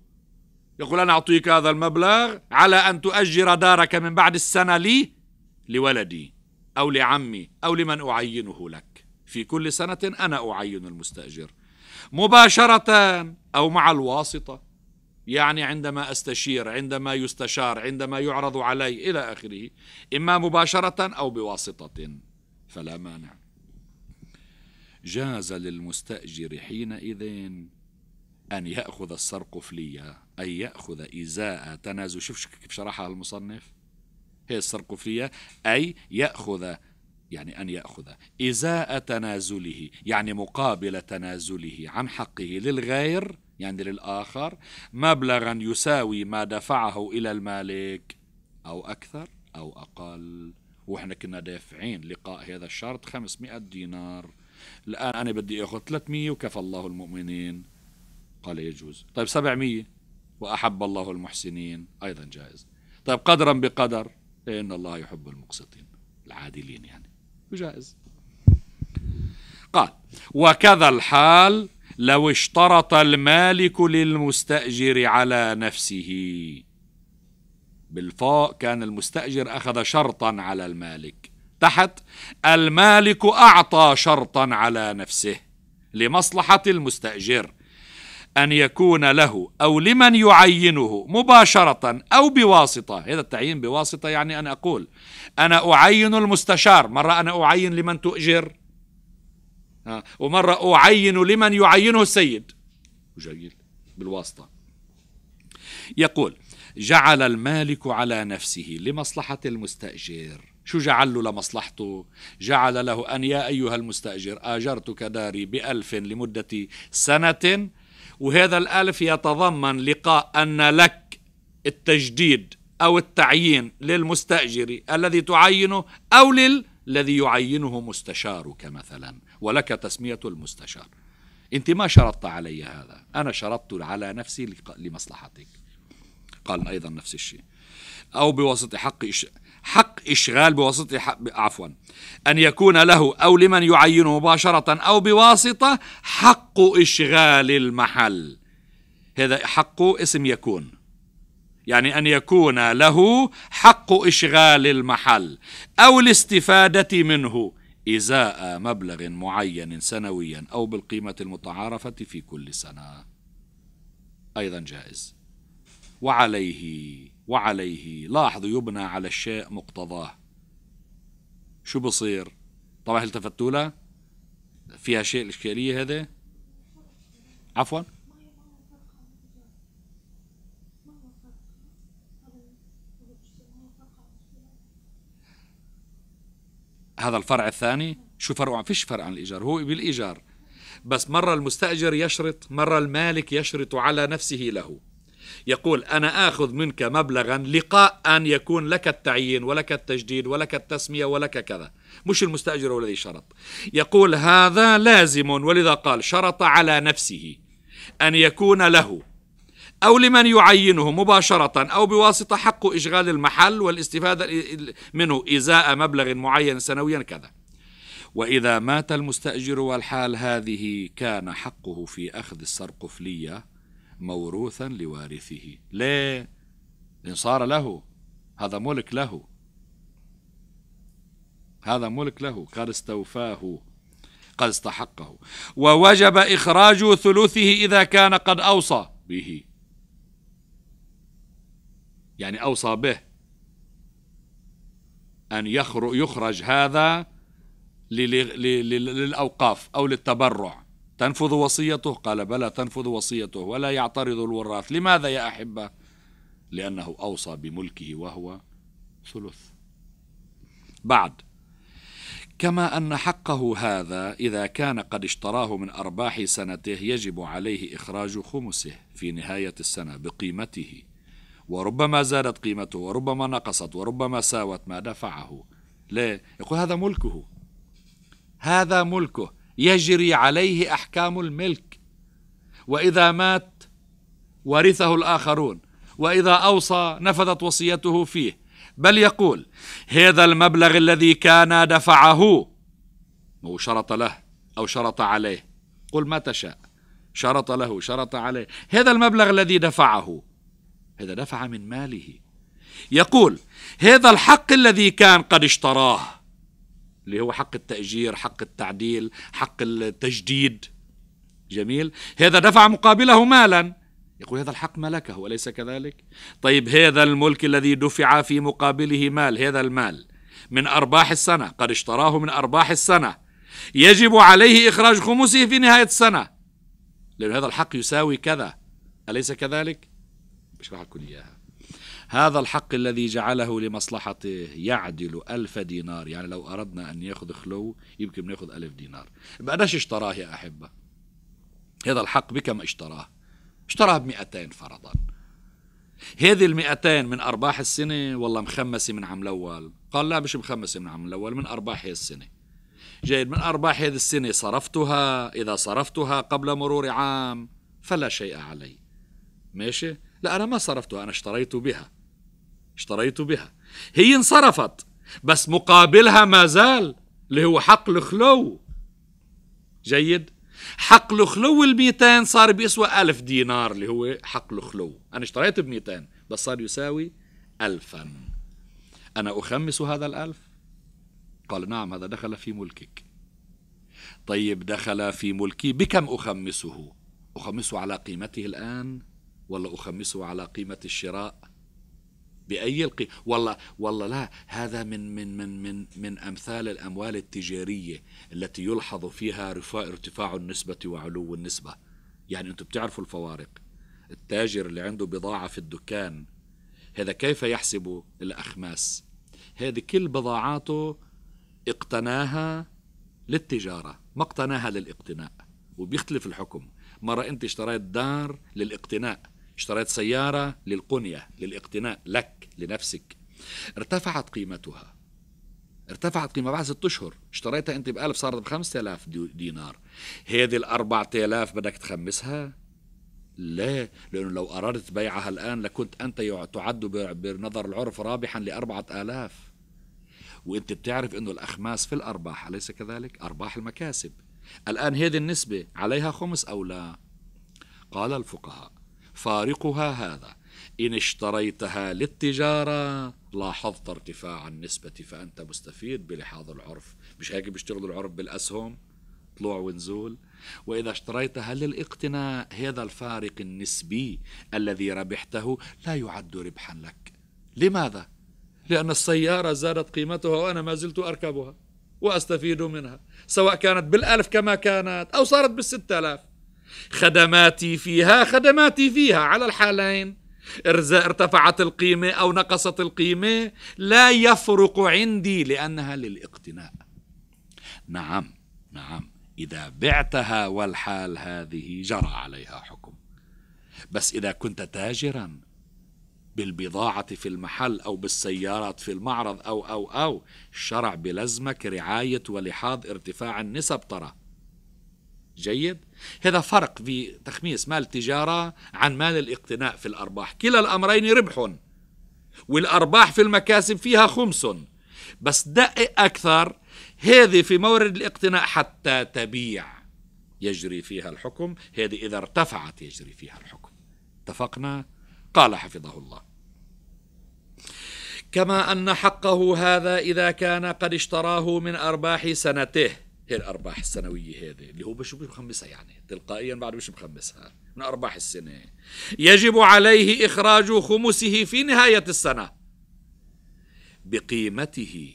يقول أنا أعطيك هذا المبلغ على أن تؤجر دارك من بعد السنة لي لولدي أو لعمي أو لمن أعينه لك في كل سنة أنا أعين المستأجر مباشرة أو مع الواسطة يعني عندما أستشير عندما يستشار عندما يعرض علي إلى آخره إما مباشرة أو بواسطة فلا مانع جاز للمستأجر حينئذ أن يأخذ السرق أي يأخذ إزاء تنازل شوف كيف شرحها المصنف هي السرق أي يأخذ يعني أن يأخذ إزاء تنازله يعني مقابل تنازله عن حقه للغير يعني للآخر مبلغا يساوي ما دفعه إلى المالك أو أكثر أو أقل وإحنا كنا دافعين لقاء هذا الشرط 500 دينار الآن أنا بدي أخذ 300 وكفى الله المؤمنين قال يجوز طيب 700 وأحب الله المحسنين أيضا جائز طيب قدرا بقدر إن الله يحب المقسطين العادلين يعني وجائز قال وكذا الحال لو اشترط المالك للمستأجر على نفسه بالفاء كان المستأجر أخذ شرطا على المالك تحت المالك أعطى شرطا على نفسه لمصلحة المستأجر أن يكون له أو لمن يعينه مباشرة أو بواسطة هذا التعيين بواسطة يعني أن أقول أنا أعين المستشار مرة أنا أعين لمن تؤجر ومرة أعين لمن يعينه السيد جيد بالواسطة يقول جعل المالك على نفسه لمصلحة المستأجر شو جعل له لمصلحته جعل له أن يا أيها المستأجر آجرتك داري بألف لمدة سنة وهذا الألف يتضمن لقاء أن لك التجديد أو التعيين للمستأجر الذي تعينه أو للذي يعينه مستشارك مثلا ولك تسمية المستشار أنت ما شرطت علي هذا أنا شرطت على نفسي لمصلحتك قال أيضا نفس الشيء أو بواسطة حق إش... حق إشغال بواسطة عفوا أن يكون له أو لمن يعينه مباشرة أو بواسطة حق إشغال المحل هذا حق اسم يكون يعني أن يكون له حق إشغال المحل أو الاستفادة منه إزاء مبلغ معين سنويا أو بالقيمة المتعارفة في كل سنة أيضا جائز وعليه وعليه لاحظوا يبنى على الشيء مقتضاه شو بصير طبعا التفتوا لها فيها شيء الإشكالية هذا عفوا هذا الفرع الثاني شو فرعه ما فيش فرق عن الإيجار هو بالإيجار بس مرة المستأجر يشرط مرة المالك يشرط على نفسه له يقول أنا آخذ منك مبلغا لقاء أن يكون لك التعيين ولك التجديد ولك التسمية ولك كذا مش المستأجر الذي شرط يقول هذا لازم ولذا قال شرط على نفسه أن يكون له أو لمن يعينه مباشرة أو بواسطة حق إشغال المحل والاستفادة منه إزاء مبلغ معين سنويا كذا وإذا مات المستأجر والحال هذه كان حقه في أخذ السرقفلية موروثا لوارثه ليه؟ لأن صار له هذا ملك له هذا ملك له قد استوفاه قد استحقه ووجب إخراج ثلثه إذا كان قد أوصى به يعني أوصى به أن يخرج هذا للأوقاف أو للتبرع تنفذ وصيته قال بلى تنفذ وصيته ولا يعترض الوراث لماذا يا أحبة لأنه أوصى بملكه وهو ثلث بعد كما أن حقه هذا إذا كان قد اشتراه من أرباح سنته يجب عليه إخراج خمسه في نهاية السنة بقيمته وربما زادت قيمته وربما نقصت وربما ساوت ما دفعه ليه؟ يقول هذا ملكه هذا ملكه يجري عليه احكام الملك واذا مات ورثه الاخرون واذا اوصى نفذت وصيته فيه بل يقول هذا المبلغ الذي كان دفعه هو شرط له او شرط عليه قل ما تشاء شرط له شرط عليه هذا المبلغ الذي دفعه هذا دفع من ماله يقول هذا الحق الذي كان قد اشتراه اللي هو حق التأجير حق التعديل حق التجديد جميل هذا دفع مقابله مالا يقول هذا الحق ملكه أليس كذلك طيب هذا الملك الذي دفع في مقابله مال هذا المال من أرباح السنة قد اشتراه من أرباح السنة يجب عليه إخراج خمسه في نهاية السنة لأن هذا الحق يساوي كذا أليس كذلك؟ بشرح لكم إياها هذا الحق الذي جعله لمصلحته يعدل ألف دينار يعني لو أردنا أن يأخذ خلو يمكن نأخذ ألف دينار بقداش اشتراه يا أحبة هذا الحق بكم اشتراه اشتراه بمئتين فرضا هذه المئتين من أرباح السنة والله مخمسة من عام الأول قال لا مش مخمسة من عام الأول من أرباح هذه السنة جيد من أرباح هذه السنة صرفتها إذا صرفتها قبل مرور عام فلا شيء علي ماشي لا أنا ما صرفتها أنا اشتريت بها اشتريت بها هي انصرفت بس مقابلها ما زال اللي هو حق الخلو جيد حق الخلو ال 200 صار بيسوى 1000 دينار اللي هو حق الخلو انا اشتريت ب 200 بس صار يساوي 1000 انا اخمس هذا الألف قال نعم هذا دخل في ملكك طيب دخل في ملكي بكم أخمسه أخمسه على قيمته الآن ولا أخمسه على قيمة الشراء بأي القيمة والله والله لا هذا من من من من من أمثال الأموال التجارية التي يلحظ فيها ارتفاع النسبة وعلو النسبة يعني أنتم بتعرفوا الفوارق التاجر اللي عنده بضاعة في الدكان هذا كيف يحسب الأخماس هذه كل بضاعاته اقتناها للتجارة ما اقتناها للاقتناء وبيختلف الحكم مرة أنت اشتريت دار للاقتناء اشتريت سيارة للقنية للاقتناء لك لنفسك ارتفعت قيمتها ارتفعت قيمة بعد ست أشهر اشتريتها أنت بألف صارت بخمسة آلاف دينار هذه الأربعة آلاف بدك تخمسها لا لأنه لو أردت بيعها الآن لكنت أنت تعد بنظر العرف رابحا لأربعة آلاف وأنت بتعرف أنه الأخماس في الأرباح أليس كذلك؟ أرباح المكاسب الآن هذه النسبة عليها خمس أو لا؟ قال الفقهاء فارقها هذا إن اشتريتها للتجارة لاحظت ارتفاع النسبة فأنت مستفيد بلحاظ العرف مش هيك بيشتغلوا العرف بالأسهم طلوع ونزول وإذا اشتريتها للاقتناء هذا الفارق النسبي الذي ربحته لا يعد ربحا لك لماذا؟ لأن السيارة زادت قيمتها وأنا ما زلت أركبها وأستفيد منها سواء كانت بالألف كما كانت أو صارت بالستة آلاف خدماتي فيها خدماتي فيها على الحالين إذا ارتفعت القيمة أو نقصت القيمة لا يفرق عندي لأنها للاقتناء نعم نعم إذا بعتها والحال هذه جرى عليها حكم بس إذا كنت تاجرا بالبضاعة في المحل أو بالسيارات في المعرض أو أو أو الشرع بلزمك رعاية ولحاظ ارتفاع النسب ترى جيد؟ هذا فرق في تخميس مال التجارة عن مال الاقتناء في الأرباح كلا الأمرين ربح والأرباح في المكاسب فيها خمس بس دقق أكثر هذه في مورد الاقتناء حتى تبيع يجري فيها الحكم هذه إذا ارتفعت يجري فيها الحكم اتفقنا قال حفظه الله كما أن حقه هذا إذا كان قد اشتراه من أرباح سنته هي الارباح السنويه هذه اللي هو مش مخمسها يعني تلقائيا بعد مش مخمسها من ارباح السنه يجب عليه اخراج خمسه في نهايه السنه بقيمته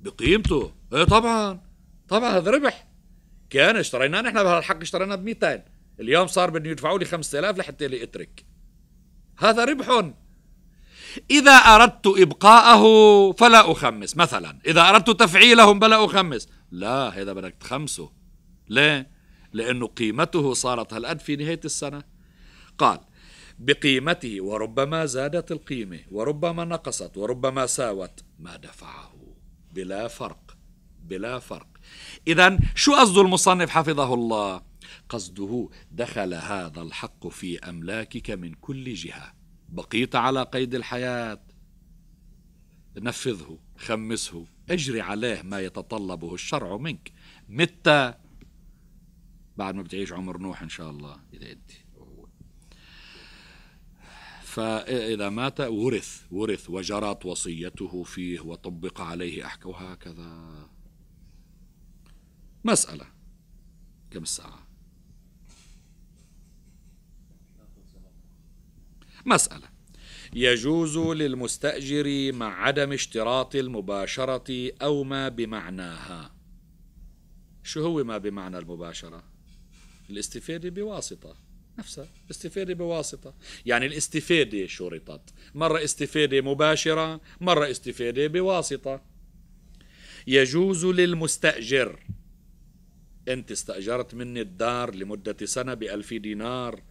بقيمته ايه طبعا طبعا هذا ربح كان اشتريناه نحن بهالحق اشتريناه ب 200 اليوم صار بدهم يدفعوا لي 5000 لحتى لي اترك هذا ربح إذا أردت إبقاءه فلا أخمس مثلا إذا أردت تفعيلهم فلا أخمس لا هذا بدك تخمسه ليه؟ لأنه قيمته صارت هالقد في نهاية السنة قال بقيمته وربما زادت القيمة وربما نقصت وربما ساوت ما دفعه بلا فرق بلا فرق إذا شو قصد المصنف حفظه الله قصده دخل هذا الحق في أملاكك من كل جهة بقيت على قيد الحياة نفذه خمسه اجري عليه ما يتطلبه الشرع منك متى بعد ما بتعيش عمر نوح إن شاء الله إذا أنت فإذا مات ورث ورث وجرت وصيته فيه وطبق عليه أحكام وهكذا مسألة كم الساعة مسألة يجوز للمستأجر مع عدم اشتراط المباشرة أو ما بمعناها شو هو ما بمعنى المباشرة؟ الاستفادة بواسطة نفسها استفادة بواسطة يعني الاستفادة شرطت مرة استفادة مباشرة مرة استفادة بواسطة يجوز للمستأجر أنت استأجرت مني الدار لمدة سنة بألف دينار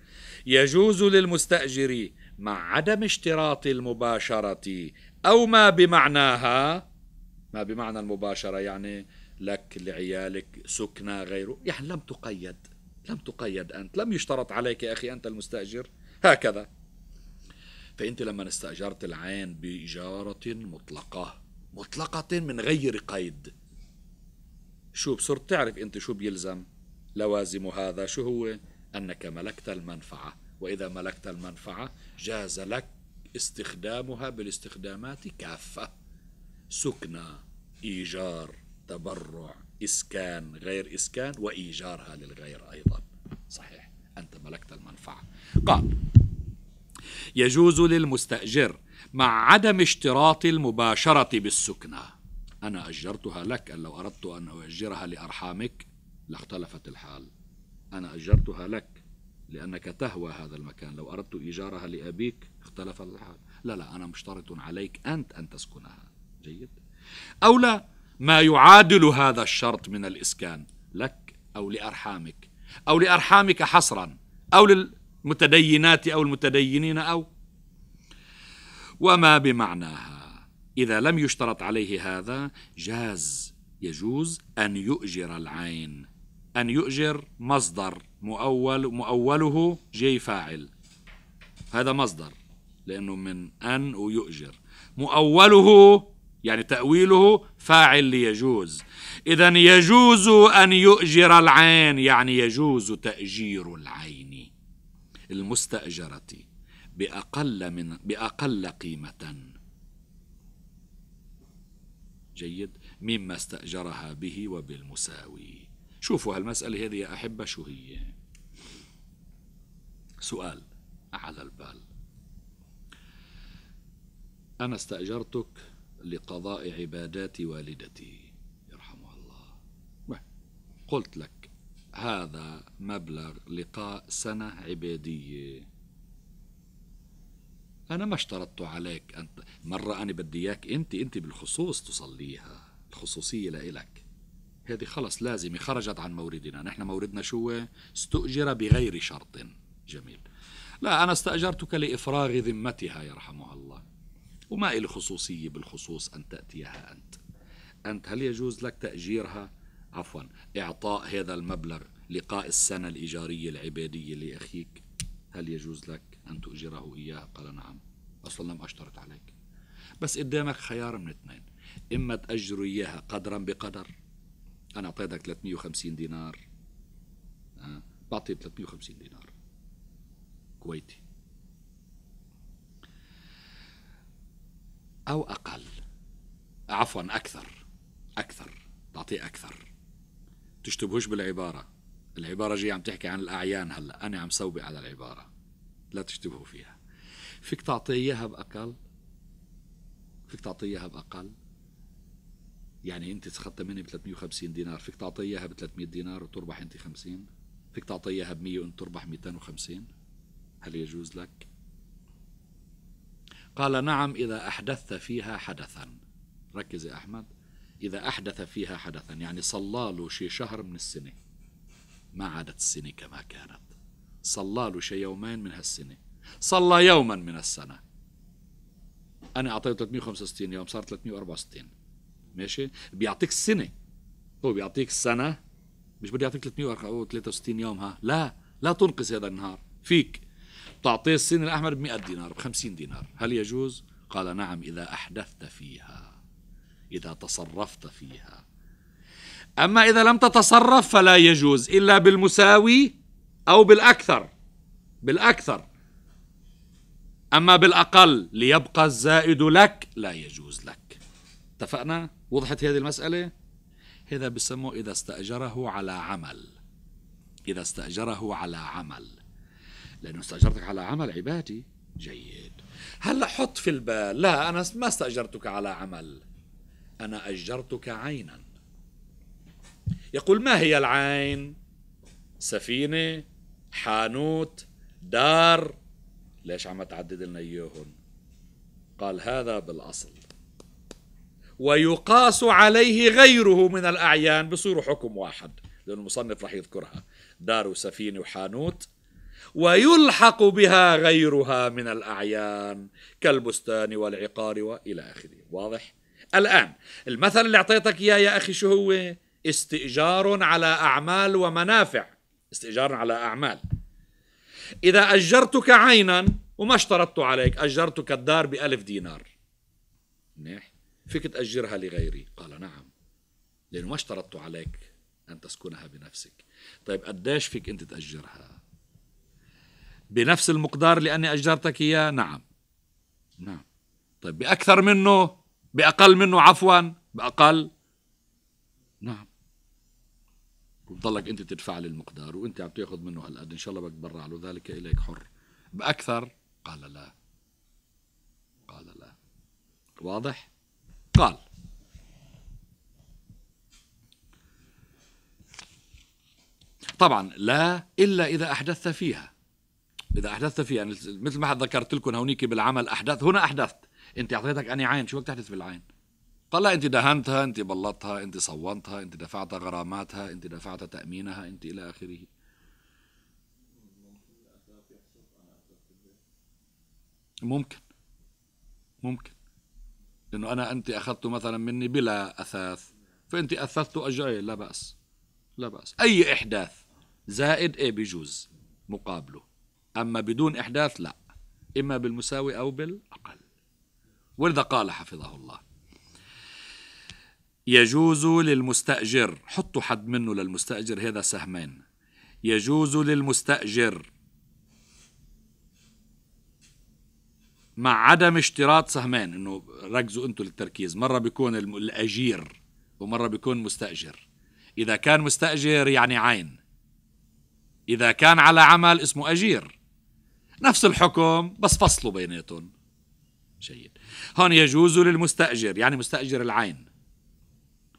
يجوز للمستأجر مع عدم اشتراط المباشرة أو ما بمعناها ما بمعنى المباشرة يعني لك لعيالك سكنى غيره يعني لم تقيد لم تقيد أنت لم يشترط عليك يا أخي أنت المستأجر هكذا فأنت لما استأجرت العين بإجارة مطلقة مطلقة من غير قيد شو بصرت تعرف أنت شو بيلزم لوازم هذا شو هو أنك ملكت المنفعة وإذا ملكت المنفعة جاز لك استخدامها بالاستخدامات كافة سكنة إيجار تبرع إسكان غير إسكان وإيجارها للغير أيضا صحيح أنت ملكت المنفعة قال يجوز للمستأجر مع عدم اشتراط المباشرة بالسكنة أنا أجرتها لك أن لو أردت أن أؤجرها لأرحامك لاختلفت الحال أنا أجرتها لك لأنك تهوى هذا المكان لو أردت إيجارها لأبيك اختلف الحال لا لا أنا مشترط عليك أنت أن تسكنها جيد أو لا ما يعادل هذا الشرط من الإسكان لك أو لأرحامك أو لأرحامك حصرا أو للمتدينات أو المتدينين أو وما بمعناها إذا لم يشترط عليه هذا جاز يجوز أن يؤجر العين أن يؤجر مصدر مؤول مؤوله جي فاعل هذا مصدر لأنه من أن ويؤجر مؤوله يعني تأويله فاعل ليجوز إذا يجوز أن يؤجر العين يعني يجوز تأجير العين المستأجرة بأقل من بأقل قيمة جيد مما استأجرها به وبالمساوي شوفوا هالمسألة هذه يا أحبة شو هي سؤال على البال أنا استأجرتك لقضاء عبادات والدتي يرحمها الله قلت لك هذا مبلغ لقاء سنة عبادية أنا ما اشترطت عليك أنت مرة أنا بدي إياك أنت أنت بالخصوص تصليها الخصوصية لإلك هذه خلص لازمة خرجت عن موردنا نحن موردنا شو استؤجر بغير شرط جميل لا أنا استأجرتك لإفراغ ذمتها يرحمها الله وما إلي خصوصية بالخصوص أن تأتيها أنت أنت هل يجوز لك تأجيرها عفوا إعطاء هذا المبلغ لقاء السنة الإيجارية العبادية لأخيك هل يجوز لك أن تؤجره إياها قال نعم أصلا لم أشترط عليك بس قدامك خيار من اثنين إما تأجر إياها قدرا بقدر انا اعطيتك 350 دينار أه؟ بعطي 350 دينار كويتي او اقل عفوا اكثر اكثر بعطيه اكثر تشتبهوش بالعباره العباره جاي عم تحكي عن الاعيان هلا انا عم سوبي على العباره لا تشتبهوا فيها فيك تعطيه اياها باقل فيك تعطيه اياها باقل يعني انت اخذتها مني ب 350 دينار فيك تعطي اياها ب 300 دينار وتربح انت 50 فيك تعطي اياها ب 100 وانت تربح 250 هل يجوز لك قال نعم إذا أحدثت فيها حدثا ركز يا أحمد إذا أحدث فيها حدثا يعني صلى له شي شهر من السنة ما عادت السنة كما كانت صلى له شي يومين من هالسنة صلى يوما من السنة أنا أعطيته 365 يوم صار 364 ماشي بيعطيك السنه هو بيعطيك السنه مش بده يعطيك 363 يوم ها لا لا تنقص هذا النهار فيك تعطيه السن الأحمر ب 100 دينار ب 50 دينار هل يجوز؟ قال نعم إذا أحدثت فيها إذا تصرفت فيها أما إذا لم تتصرف فلا يجوز إلا بالمساوي أو بالأكثر بالأكثر أما بالأقل ليبقى الزائد لك لا يجوز لك اتفقنا؟ وضحت هذه المسألة هذا بسموه إذا استأجره على عمل إذا استأجره على عمل لأنه استأجرتك على عمل عبادي جيد هلا حط في البال لا أنا ما استأجرتك على عمل أنا أجرتك عينا يقول ما هي العين سفينة حانوت دار ليش عم تعدد لنا إياهن قال هذا بالأصل ويقاس عليه غيره من الأعيان بصيروا حكم واحد لأن المصنف راح يذكرها دار وسفينة وحانوت ويلحق بها غيرها من الأعيان كالبستان والعقار وإلى آخره واضح؟ الآن المثل اللي أعطيتك إياه يا أخي شو هو؟ استئجار على أعمال ومنافع استئجار على أعمال إذا أجرتك عينا وما اشترطت عليك أجرتك الدار بألف دينار منيح فيك تأجرها لغيري قال نعم لأنه ما اشترطت عليك أن تسكنها بنفسك طيب قديش فيك أنت تأجرها بنفس المقدار لأني أجرتك إياه نعم نعم طيب بأكثر منه بأقل منه عفوا بأقل نعم وبضلك أنت تدفع لي المقدار وأنت عم تأخذ منه هالقد إن شاء الله بتبرع له ذلك إليك حر بأكثر قال لا قال لا واضح قال طبعا لا إلا إذا أحدثت فيها إذا أحدثت فيها يعني مثل ما ذكرت لكم هونيك بالعمل أحدث هنا أحدثت أنت أعطيتك اني عين شو بدك تحدث بالعين قال لا أنت دهنتها أنت بلطتها أنت صونتها أنت دفعت غراماتها أنت دفعت تأمينها أنت إلى آخره ممكن ممكن انه انا انت اخذته مثلا مني بلا اثاث فانت اثثت اجري لا باس لا باس اي احداث زائد ايه بيجوز مقابله اما بدون احداث لا اما بالمساوي او بالاقل ولذا قال حفظه الله يجوز للمستاجر حطوا حد منه للمستاجر هذا سهمين يجوز للمستاجر مع عدم اشتراط سهمين انه ركزوا انتم للتركيز مره بيكون الاجير ومره بيكون مستاجر اذا كان مستاجر يعني عين اذا كان على عمل اسمه اجير نفس الحكم بس فصلوا بيناتهم جيد هون يجوز للمستاجر يعني مستاجر العين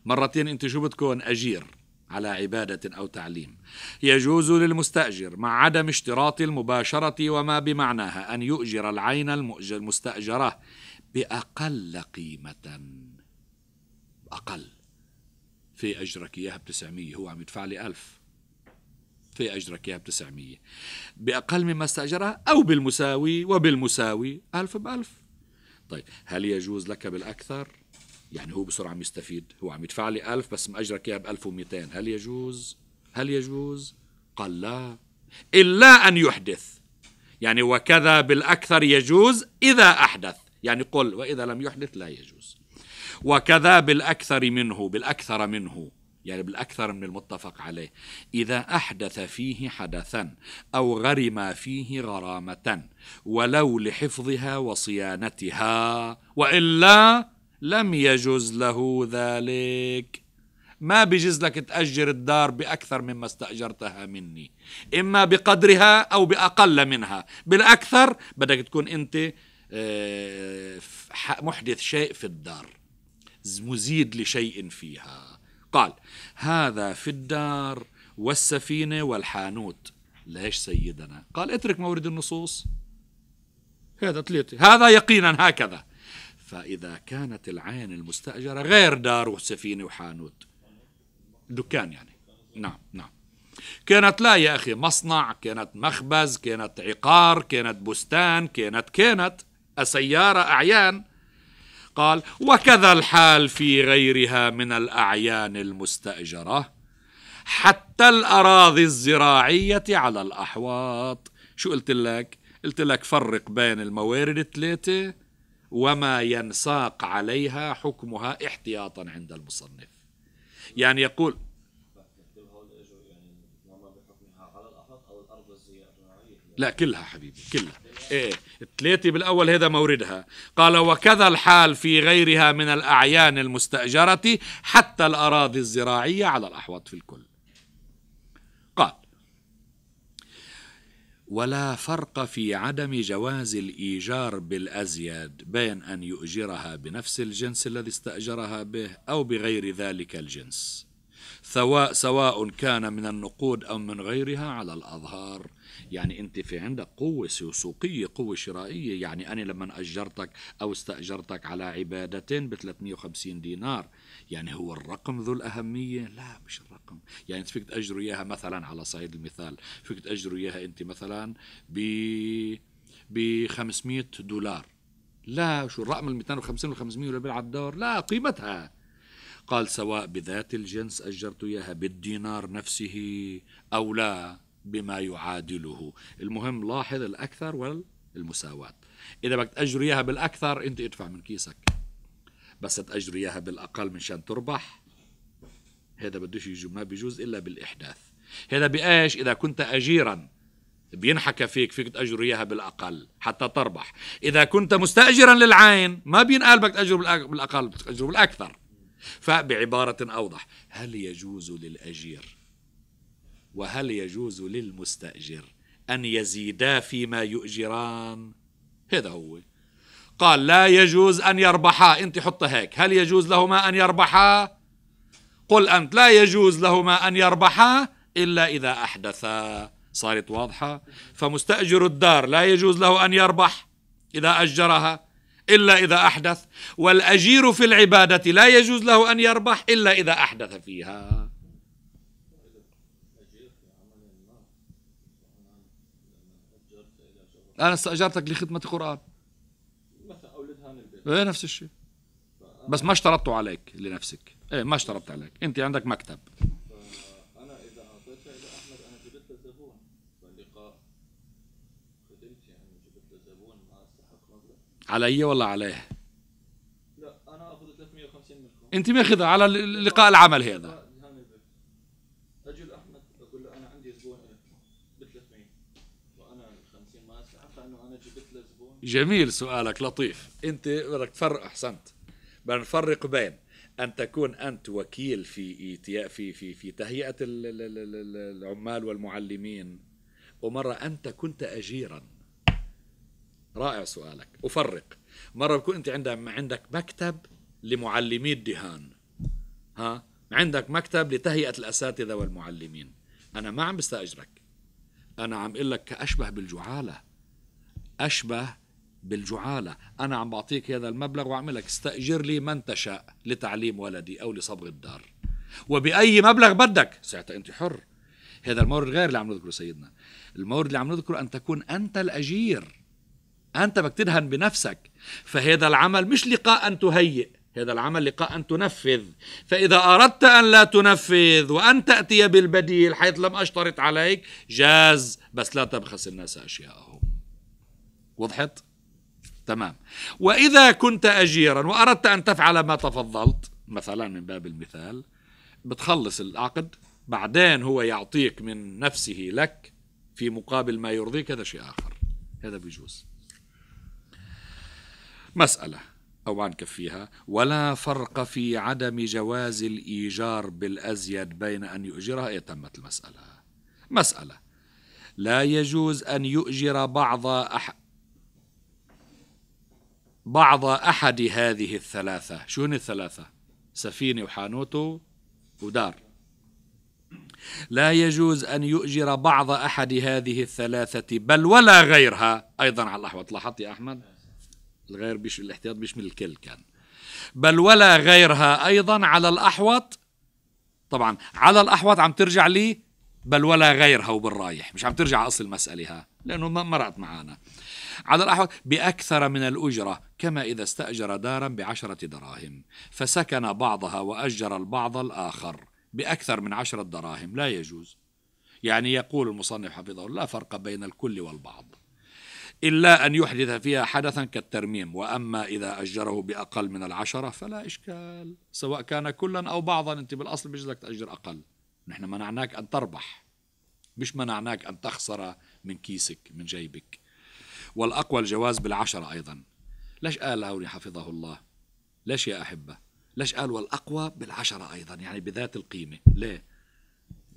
مرتين انت شو بتكون اجير على عبادة أو تعليم يجوز للمستأجر مع عدم اشتراط المباشرة وما بمعناها أن يؤجر العين المستأجرة بأقل قيمة أقل في أجرك إياها ب 900 هو عم يدفع لي 1000 في أجرك إياها ب 900 بأقل مما استأجرها أو بالمساوي وبالمساوي 1000 ب 1000 طيب هل يجوز لك بالأكثر؟ يعني هو بسرعة عم يستفيد هو عم يدفع لي ألف بس مأجرك إياها ب 1200 هل يجوز؟ هل يجوز؟ قال لا إلا أن يحدث يعني وكذا بالأكثر يجوز إذا أحدث يعني قل وإذا لم يحدث لا يجوز وكذا بالأكثر منه بالأكثر منه يعني بالأكثر من المتفق عليه إذا أحدث فيه حدثا أو غرم فيه غرامة ولو لحفظها وصيانتها وإلا لم يجوز له ذلك ما بيجوز لك تأجر الدار بأكثر مما استأجرتها مني إما بقدرها أو بأقل منها بالأكثر بدك تكون أنت آه، محدث شيء في الدار مزيد لشيء فيها قال هذا في الدار والسفينة والحانوت ليش سيدنا قال اترك مورد النصوص هذا ثلاثة هذا يقينا هكذا فإذا كانت العين المستأجرة غير دار وسفينة وحانوت دكان يعني نعم نعم كانت لا يا أخي مصنع كانت مخبز كانت عقار كانت بستان كانت كانت سيارة أعيان قال وكذا الحال في غيرها من الأعيان المستأجرة حتى الأراضي الزراعية على الأحواط شو قلت لك؟ قلت لك فرق بين الموارد الثلاثة وما ينساق عليها حكمها احتياطا عند المصنف يعني يقول لا كلها حبيبي كلها ايه الثلاثة بالأول هذا موردها قال وكذا الحال في غيرها من الأعيان المستأجرة حتى الأراضي الزراعية على الأحوط في الكل ولا فرق في عدم جواز الإيجار بالأزيد بين أن يؤجرها بنفس الجنس الذي استأجرها به أو بغير ذلك الجنس سواء سواء كان من النقود أو من غيرها على الأظهار يعني أنت في عندك قوة سوقية قوة شرائية يعني أنا لما أجرتك أو استأجرتك على عبادتين ب 350 دينار يعني هو الرقم ذو الأهمية لا مش الرقم الرقم يعني انت فيك تاجروا اياها مثلا على صعيد المثال فيك تاجروا اياها انت مثلا ب ب 500 دولار لا شو الرقم ال 250 وال 500 اللي بيلعب دور لا قيمتها قال سواء بذات الجنس اجرت اياها بالدينار نفسه او لا بما يعادله المهم لاحظ الاكثر والمساواه اذا بدك تاجر اياها بالاكثر انت ادفع من كيسك بس تاجر اياها بالاقل مشان تربح هذا بدوش يجوز ما بيجوز إلا بالإحداث هذا بإيش إذا كنت أجيرا بينحكى فيك فيك تأجر إياها بالأقل حتى تربح إذا كنت مستأجرا للعين ما بينقال بدك تأجر بالأقل بدك تأجر بالأكثر فبعبارة أوضح هل يجوز للأجير وهل يجوز للمستأجر أن يزيدا فيما يؤجران هذا هو قال لا يجوز أن يربحا أنت حطها هيك هل يجوز لهما أن يربحا قل أنت لا يجوز لهما أن يربحا إلا إذا أحدثا صارت واضحة فمستأجر الدار لا يجوز له أن يربح إذا أجرها إلا إذا أحدث والأجير في العبادة لا يجوز له أن يربح إلا إذا أحدث فيها أنا استأجرتك لخدمة القرآن مثلا إيه، نفس الشيء بس ما اشترطته عليك لنفسك ايه ما اشتربت عليك انت عندك مكتب فانا اذا اعطيتها الى انا جبت له زبون فاللقاء خدمت يعني جبت له زبون ما استحق مبلغ علي ولا عليه؟ لا انا اخذ 350 منكم انت ماخذها على لقاء العمل هذا اجي لاحمد اقول له انا عندي زبون ب 300 وانا ال 50 ما استحق انه انا جبت له زبون جميل سؤالك لطيف انت بدك تفرق احسنت بدنا نفرق بين ان تكون انت وكيل في في في في تهيئه العمال والمعلمين ومره انت كنت اجيرا رائع سؤالك افرق مره بكون انت عندك مكتب لمعلمي الدهان ها عندك مكتب لتهيئه الاساتذه والمعلمين انا ما عم بستاجرك انا عم اقول لك كاشبه بالجعاله اشبه بالجعالة أنا عم بعطيك هذا المبلغ وعملك استأجر لي من تشاء لتعليم ولدي أو لصبغ الدار وبأي مبلغ بدك ساعتها أنت حر هذا المورد غير اللي عم نذكره سيدنا المورد اللي عم نذكره أن تكون أنت الأجير أنت بدك تدهن بنفسك فهذا العمل مش لقاء أن تهيئ هذا العمل لقاء أن تنفذ فإذا أردت أن لا تنفذ وأن تأتي بالبديل حيث لم أشترط عليك جاز بس لا تبخس الناس أشياءهم وضحت؟ تمام وإذا كنت أجيرا وأردت أن تفعل ما تفضلت مثلا من باب المثال بتخلص العقد بعدين هو يعطيك من نفسه لك في مقابل ما يرضيك هذا شيء آخر هذا بيجوز مسألة أو عن كفيها ولا فرق في عدم جواز الإيجار بالأزيد بين أن يؤجرها إيه تمت المسألة مسألة لا يجوز أن يؤجر بعض أح بعض أحد هذه الثلاثة شو هن الثلاثة سفينة وحانوتو ودار لا يجوز أن يؤجر بعض أحد هذه الثلاثة بل ولا غيرها أيضا على الأحوط لاحظت يا أحمد الغير بيش الاحتياط بيشمل الكل كان بل ولا غيرها أيضا على الأحوط طبعا على الأحوط عم ترجع لي بل ولا غيرها وبالرايح مش عم ترجع أصل المسألة ها لأنه ما مرقت معانا على الأحوال بأكثر من الأجرة كما إذا استأجر دارا بعشرة دراهم فسكن بعضها وأجر البعض الآخر بأكثر من عشرة دراهم لا يجوز يعني يقول المصنف حفظه لا فرق بين الكل والبعض إلا أن يحدث فيها حدثا كالترميم وأما إذا أجره بأقل من العشرة فلا إشكال سواء كان كلا أو بعضا أنت بالأصل مش تأجر أقل نحن منعناك أن تربح مش منعناك أن تخسر من كيسك من جيبك والأقوى الجواز بالعشرة أيضا ليش قال هوني حفظه الله ليش يا أحبة ليش قال والأقوى بالعشرة أيضا يعني بذات القيمة ليه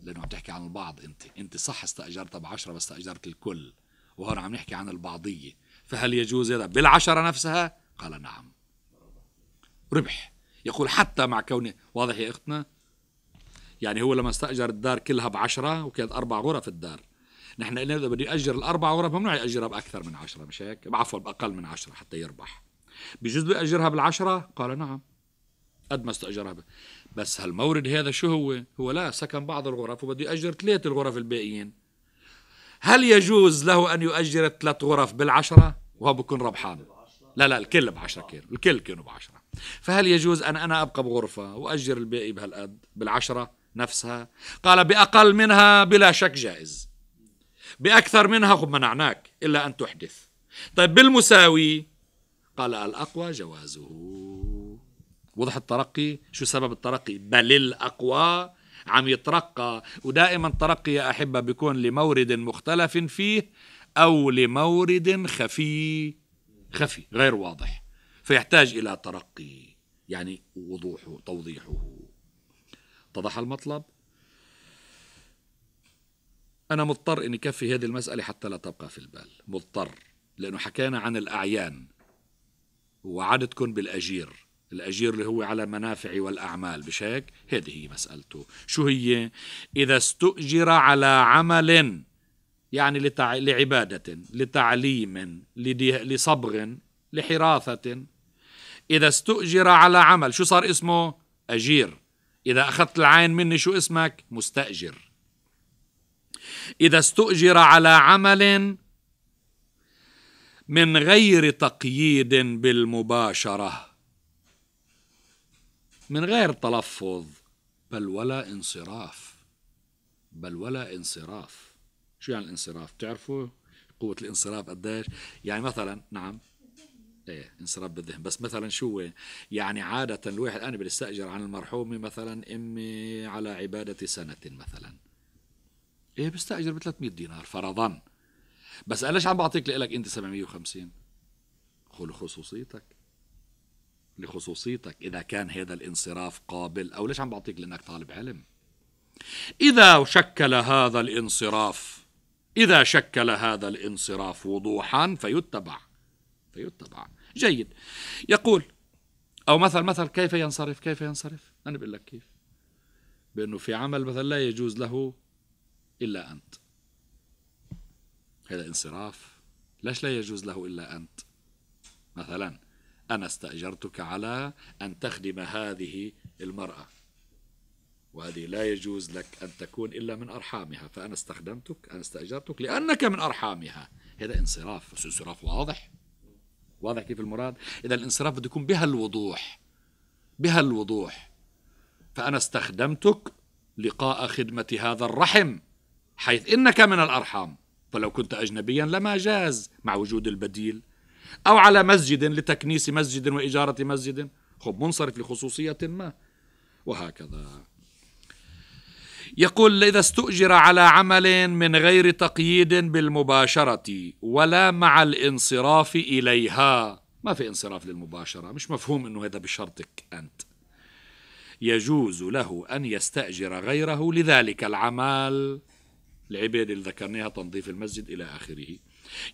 لأنه عم تحكي عن البعض أنت أنت صح استأجرتها بعشرة بس استأجرت الكل وهون عم نحكي عن البعضية فهل يجوز هذا بالعشرة نفسها قال نعم ربح يقول حتى مع كونه واضح يا أختنا يعني هو لما استأجر الدار كلها بعشرة وكانت أربع غرف الدار نحن قلنا بده ياجر الاربعه ورا ممنوع ياجرها باكثر من عشرة مش هيك عفوا باقل من عشرة حتى يربح بجوز بده ياجرها بالعشرة قال نعم قد ما استاجرها ب... بس هالمورد هذا شو هو هو لا سكن بعض الغرف وبده ياجر ثلاث الغرف الباقيين هل يجوز له ان يؤجر ثلاث غرف بالعشرة وهو بكون ربحان لا لا الكل بعشرة كيلو، الكل كانوا بعشرة فهل يجوز أن أنا أبقى بغرفة وأجر الباقي بهالقد بالعشرة نفسها قال بأقل منها بلا شك جائز بأكثر منها خب منعناك إلا أن تحدث طيب بالمساوي قال الأقوى جوازه وضح الترقي شو سبب الترقي بل الأقوى عم يترقى ودائما الترقي يا أحبة بيكون لمورد مختلف فيه أو لمورد خفي خفي غير واضح فيحتاج إلى ترقي يعني وضوحه توضيحه اتضح المطلب أنا مضطر إني كفي هذه المسألة حتى لا تبقى في البال مضطر لأنه حكينا عن الأعيان وعدتكم بالأجير الأجير اللي هو على المنافع والأعمال مش هيك هذه هي مسألته شو هي إذا استؤجر على عمل يعني لتع... لعبادة لتعليم لدي... لصبغ لحراثة إذا استؤجر على عمل شو صار اسمه أجير إذا أخذت العين مني شو اسمك مستأجر اذا استؤجر على عمل من غير تقييد بالمباشره من غير تلفظ بل ولا انصراف بل ولا انصراف شو يعني الانصراف بتعرفوا قوة الانصراف قديش يعني مثلا نعم ايه انصراف بالذهن بس مثلا شو يعني عادة الواحد انا بدي استأجر عن المرحومة مثلا امي على عبادة سنة مثلا ايه بستاجر ب 300 دينار فرضا بس انا ليش عم بعطيك لك انت 750 لخصوصيتك لخصوصيتك اذا كان هذا الانصراف قابل او ليش عم بعطيك لانك طالب علم اذا شكل هذا الانصراف اذا شكل هذا الانصراف وضوحا فيتبع فيتبع جيد يقول او مثل مثل كيف ينصرف كيف ينصرف انا بقول لك كيف بانه في عمل مثلا لا يجوز له إلا أنت هذا انصراف ليش لا يجوز له إلا أنت مثلا أنا استأجرتك على أن تخدم هذه المرأة وهذه لا يجوز لك أن تكون إلا من أرحامها فأنا استخدمتك أنا استأجرتك لأنك من أرحامها هذا انصراف بس انصراف واضح واضح كيف المراد إذا الانصراف بده يكون بهالوضوح بهالوضوح فأنا استخدمتك لقاء خدمة هذا الرحم حيث إنك من الأرحام فلو كنت أجنبيا لما جاز مع وجود البديل أو على مسجد لتكنيس مسجد وإجارة مسجد خب منصرف لخصوصية ما وهكذا يقول إذا استؤجر على عمل من غير تقييد بالمباشرة ولا مع الانصراف إليها ما في انصراف للمباشرة مش مفهوم أنه هذا بشرطك أنت يجوز له أن يستأجر غيره لذلك العمل العبادة اللي ذكرناها تنظيف المسجد إلى آخره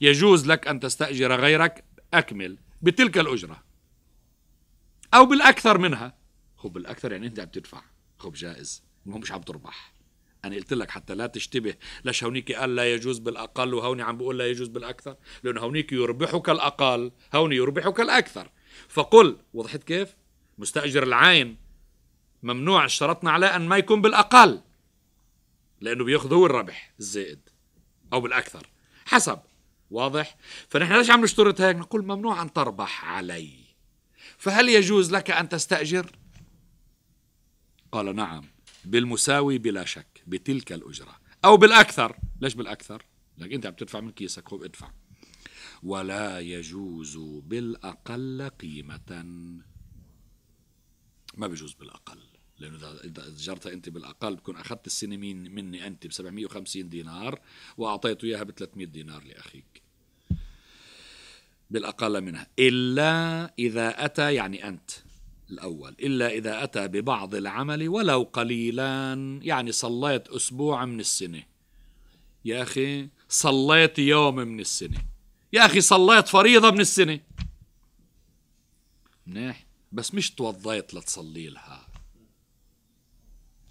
يجوز لك أن تستأجر غيرك أكمل بتلك الأجرة أو بالأكثر منها هو بالأكثر يعني أنت عم تدفع خب جائز المهم مش عم تربح أنا قلت لك حتى لا تشتبه ليش هونيك قال لا يجوز بالأقل وهوني عم بقول لا يجوز بالأكثر لأنه هونيك يربحك الأقل هوني يربحك الأكثر فقل وضحت كيف مستأجر العين ممنوع اشترطنا على أن ما يكون بالأقل لانه بياخذ هو الربح الزائد او بالاكثر حسب واضح فنحن ليش عم نشترط هيك نقول ممنوع ان تربح علي فهل يجوز لك ان تستاجر قال نعم بالمساوي بلا شك بتلك الاجره او بالاكثر ليش بالاكثر لك انت عم تدفع من كيسك هو ادفع ولا يجوز بالاقل قيمه ما بيجوز بالاقل لانه اذا اجرتها انت بالاقل بكون اخذت السنه مين مني انت ب 750 دينار واعطيته اياها ب 300 دينار لاخيك بالاقل منها الا اذا اتى يعني انت الأول إلا إذا أتى ببعض العمل ولو قليلا يعني صليت أسبوع من السنة يا أخي صليت يوم من السنة يا أخي صليت فريضة من السنة منيح بس مش توضيت لتصلي لها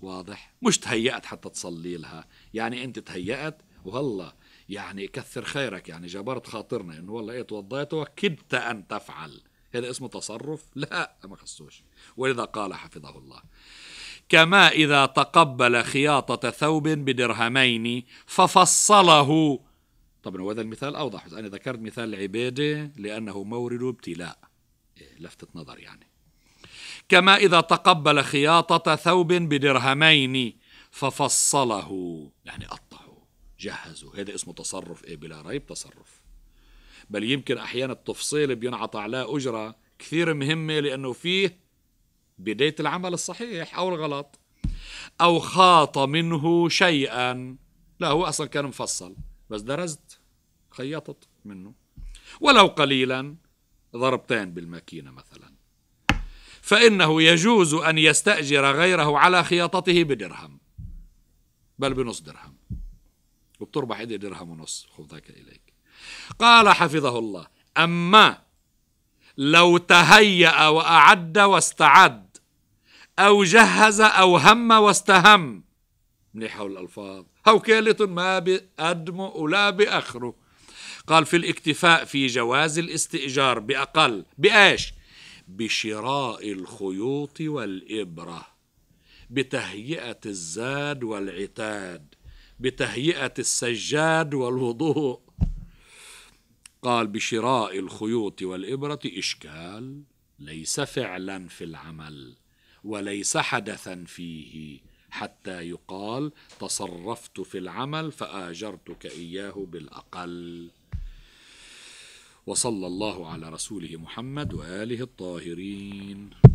واضح مش تهيأت حتى تصلي لها يعني أنت تهيأت وهلا يعني كثر خيرك يعني جبرت خاطرنا انه والله ايه توضيت وكدت ان تفعل هذا اسمه تصرف لا ما خصوش ولذا قال حفظه الله كما اذا تقبل خياطه ثوب بدرهمين ففصله طبعا هذا المثال اوضح انا ذكرت مثال عباده لانه مورد ابتلاء إيه، لفته نظر يعني كما إذا تقبل خياطة ثوب بدرهمين ففصله يعني قطعه جهزه هذا اسمه تصرف إيه بلا ريب تصرف بل يمكن أحيانا التفصيل بينعطى على أجرة كثير مهمة لأنه فيه بداية العمل الصحيح أو الغلط أو خاط منه شيئا لا هو أصلا كان مفصل بس درزت خيطت منه ولو قليلا ضربتين بالماكينة مثلا فإنه يجوز أن يستأجر غيره على خياطته بدرهم بل بنص درهم وبتربح إيدي درهم ونص خذك إليك قال حفظه الله أما لو تهيأ وأعد واستعد أو جهز أو هم واستهم منيحة الألفاظ هو كيلة ما بأدم ولا بأخره قال في الاكتفاء في جواز الاستئجار بأقل بإيش بشراء الخيوط والابره بتهيئه الزاد والعتاد بتهيئه السجاد والوضوء قال بشراء الخيوط والابره اشكال ليس فعلا في العمل وليس حدثا فيه حتى يقال تصرفت في العمل فاجرتك اياه بالاقل وصلى الله على رسوله محمد وآله الطاهرين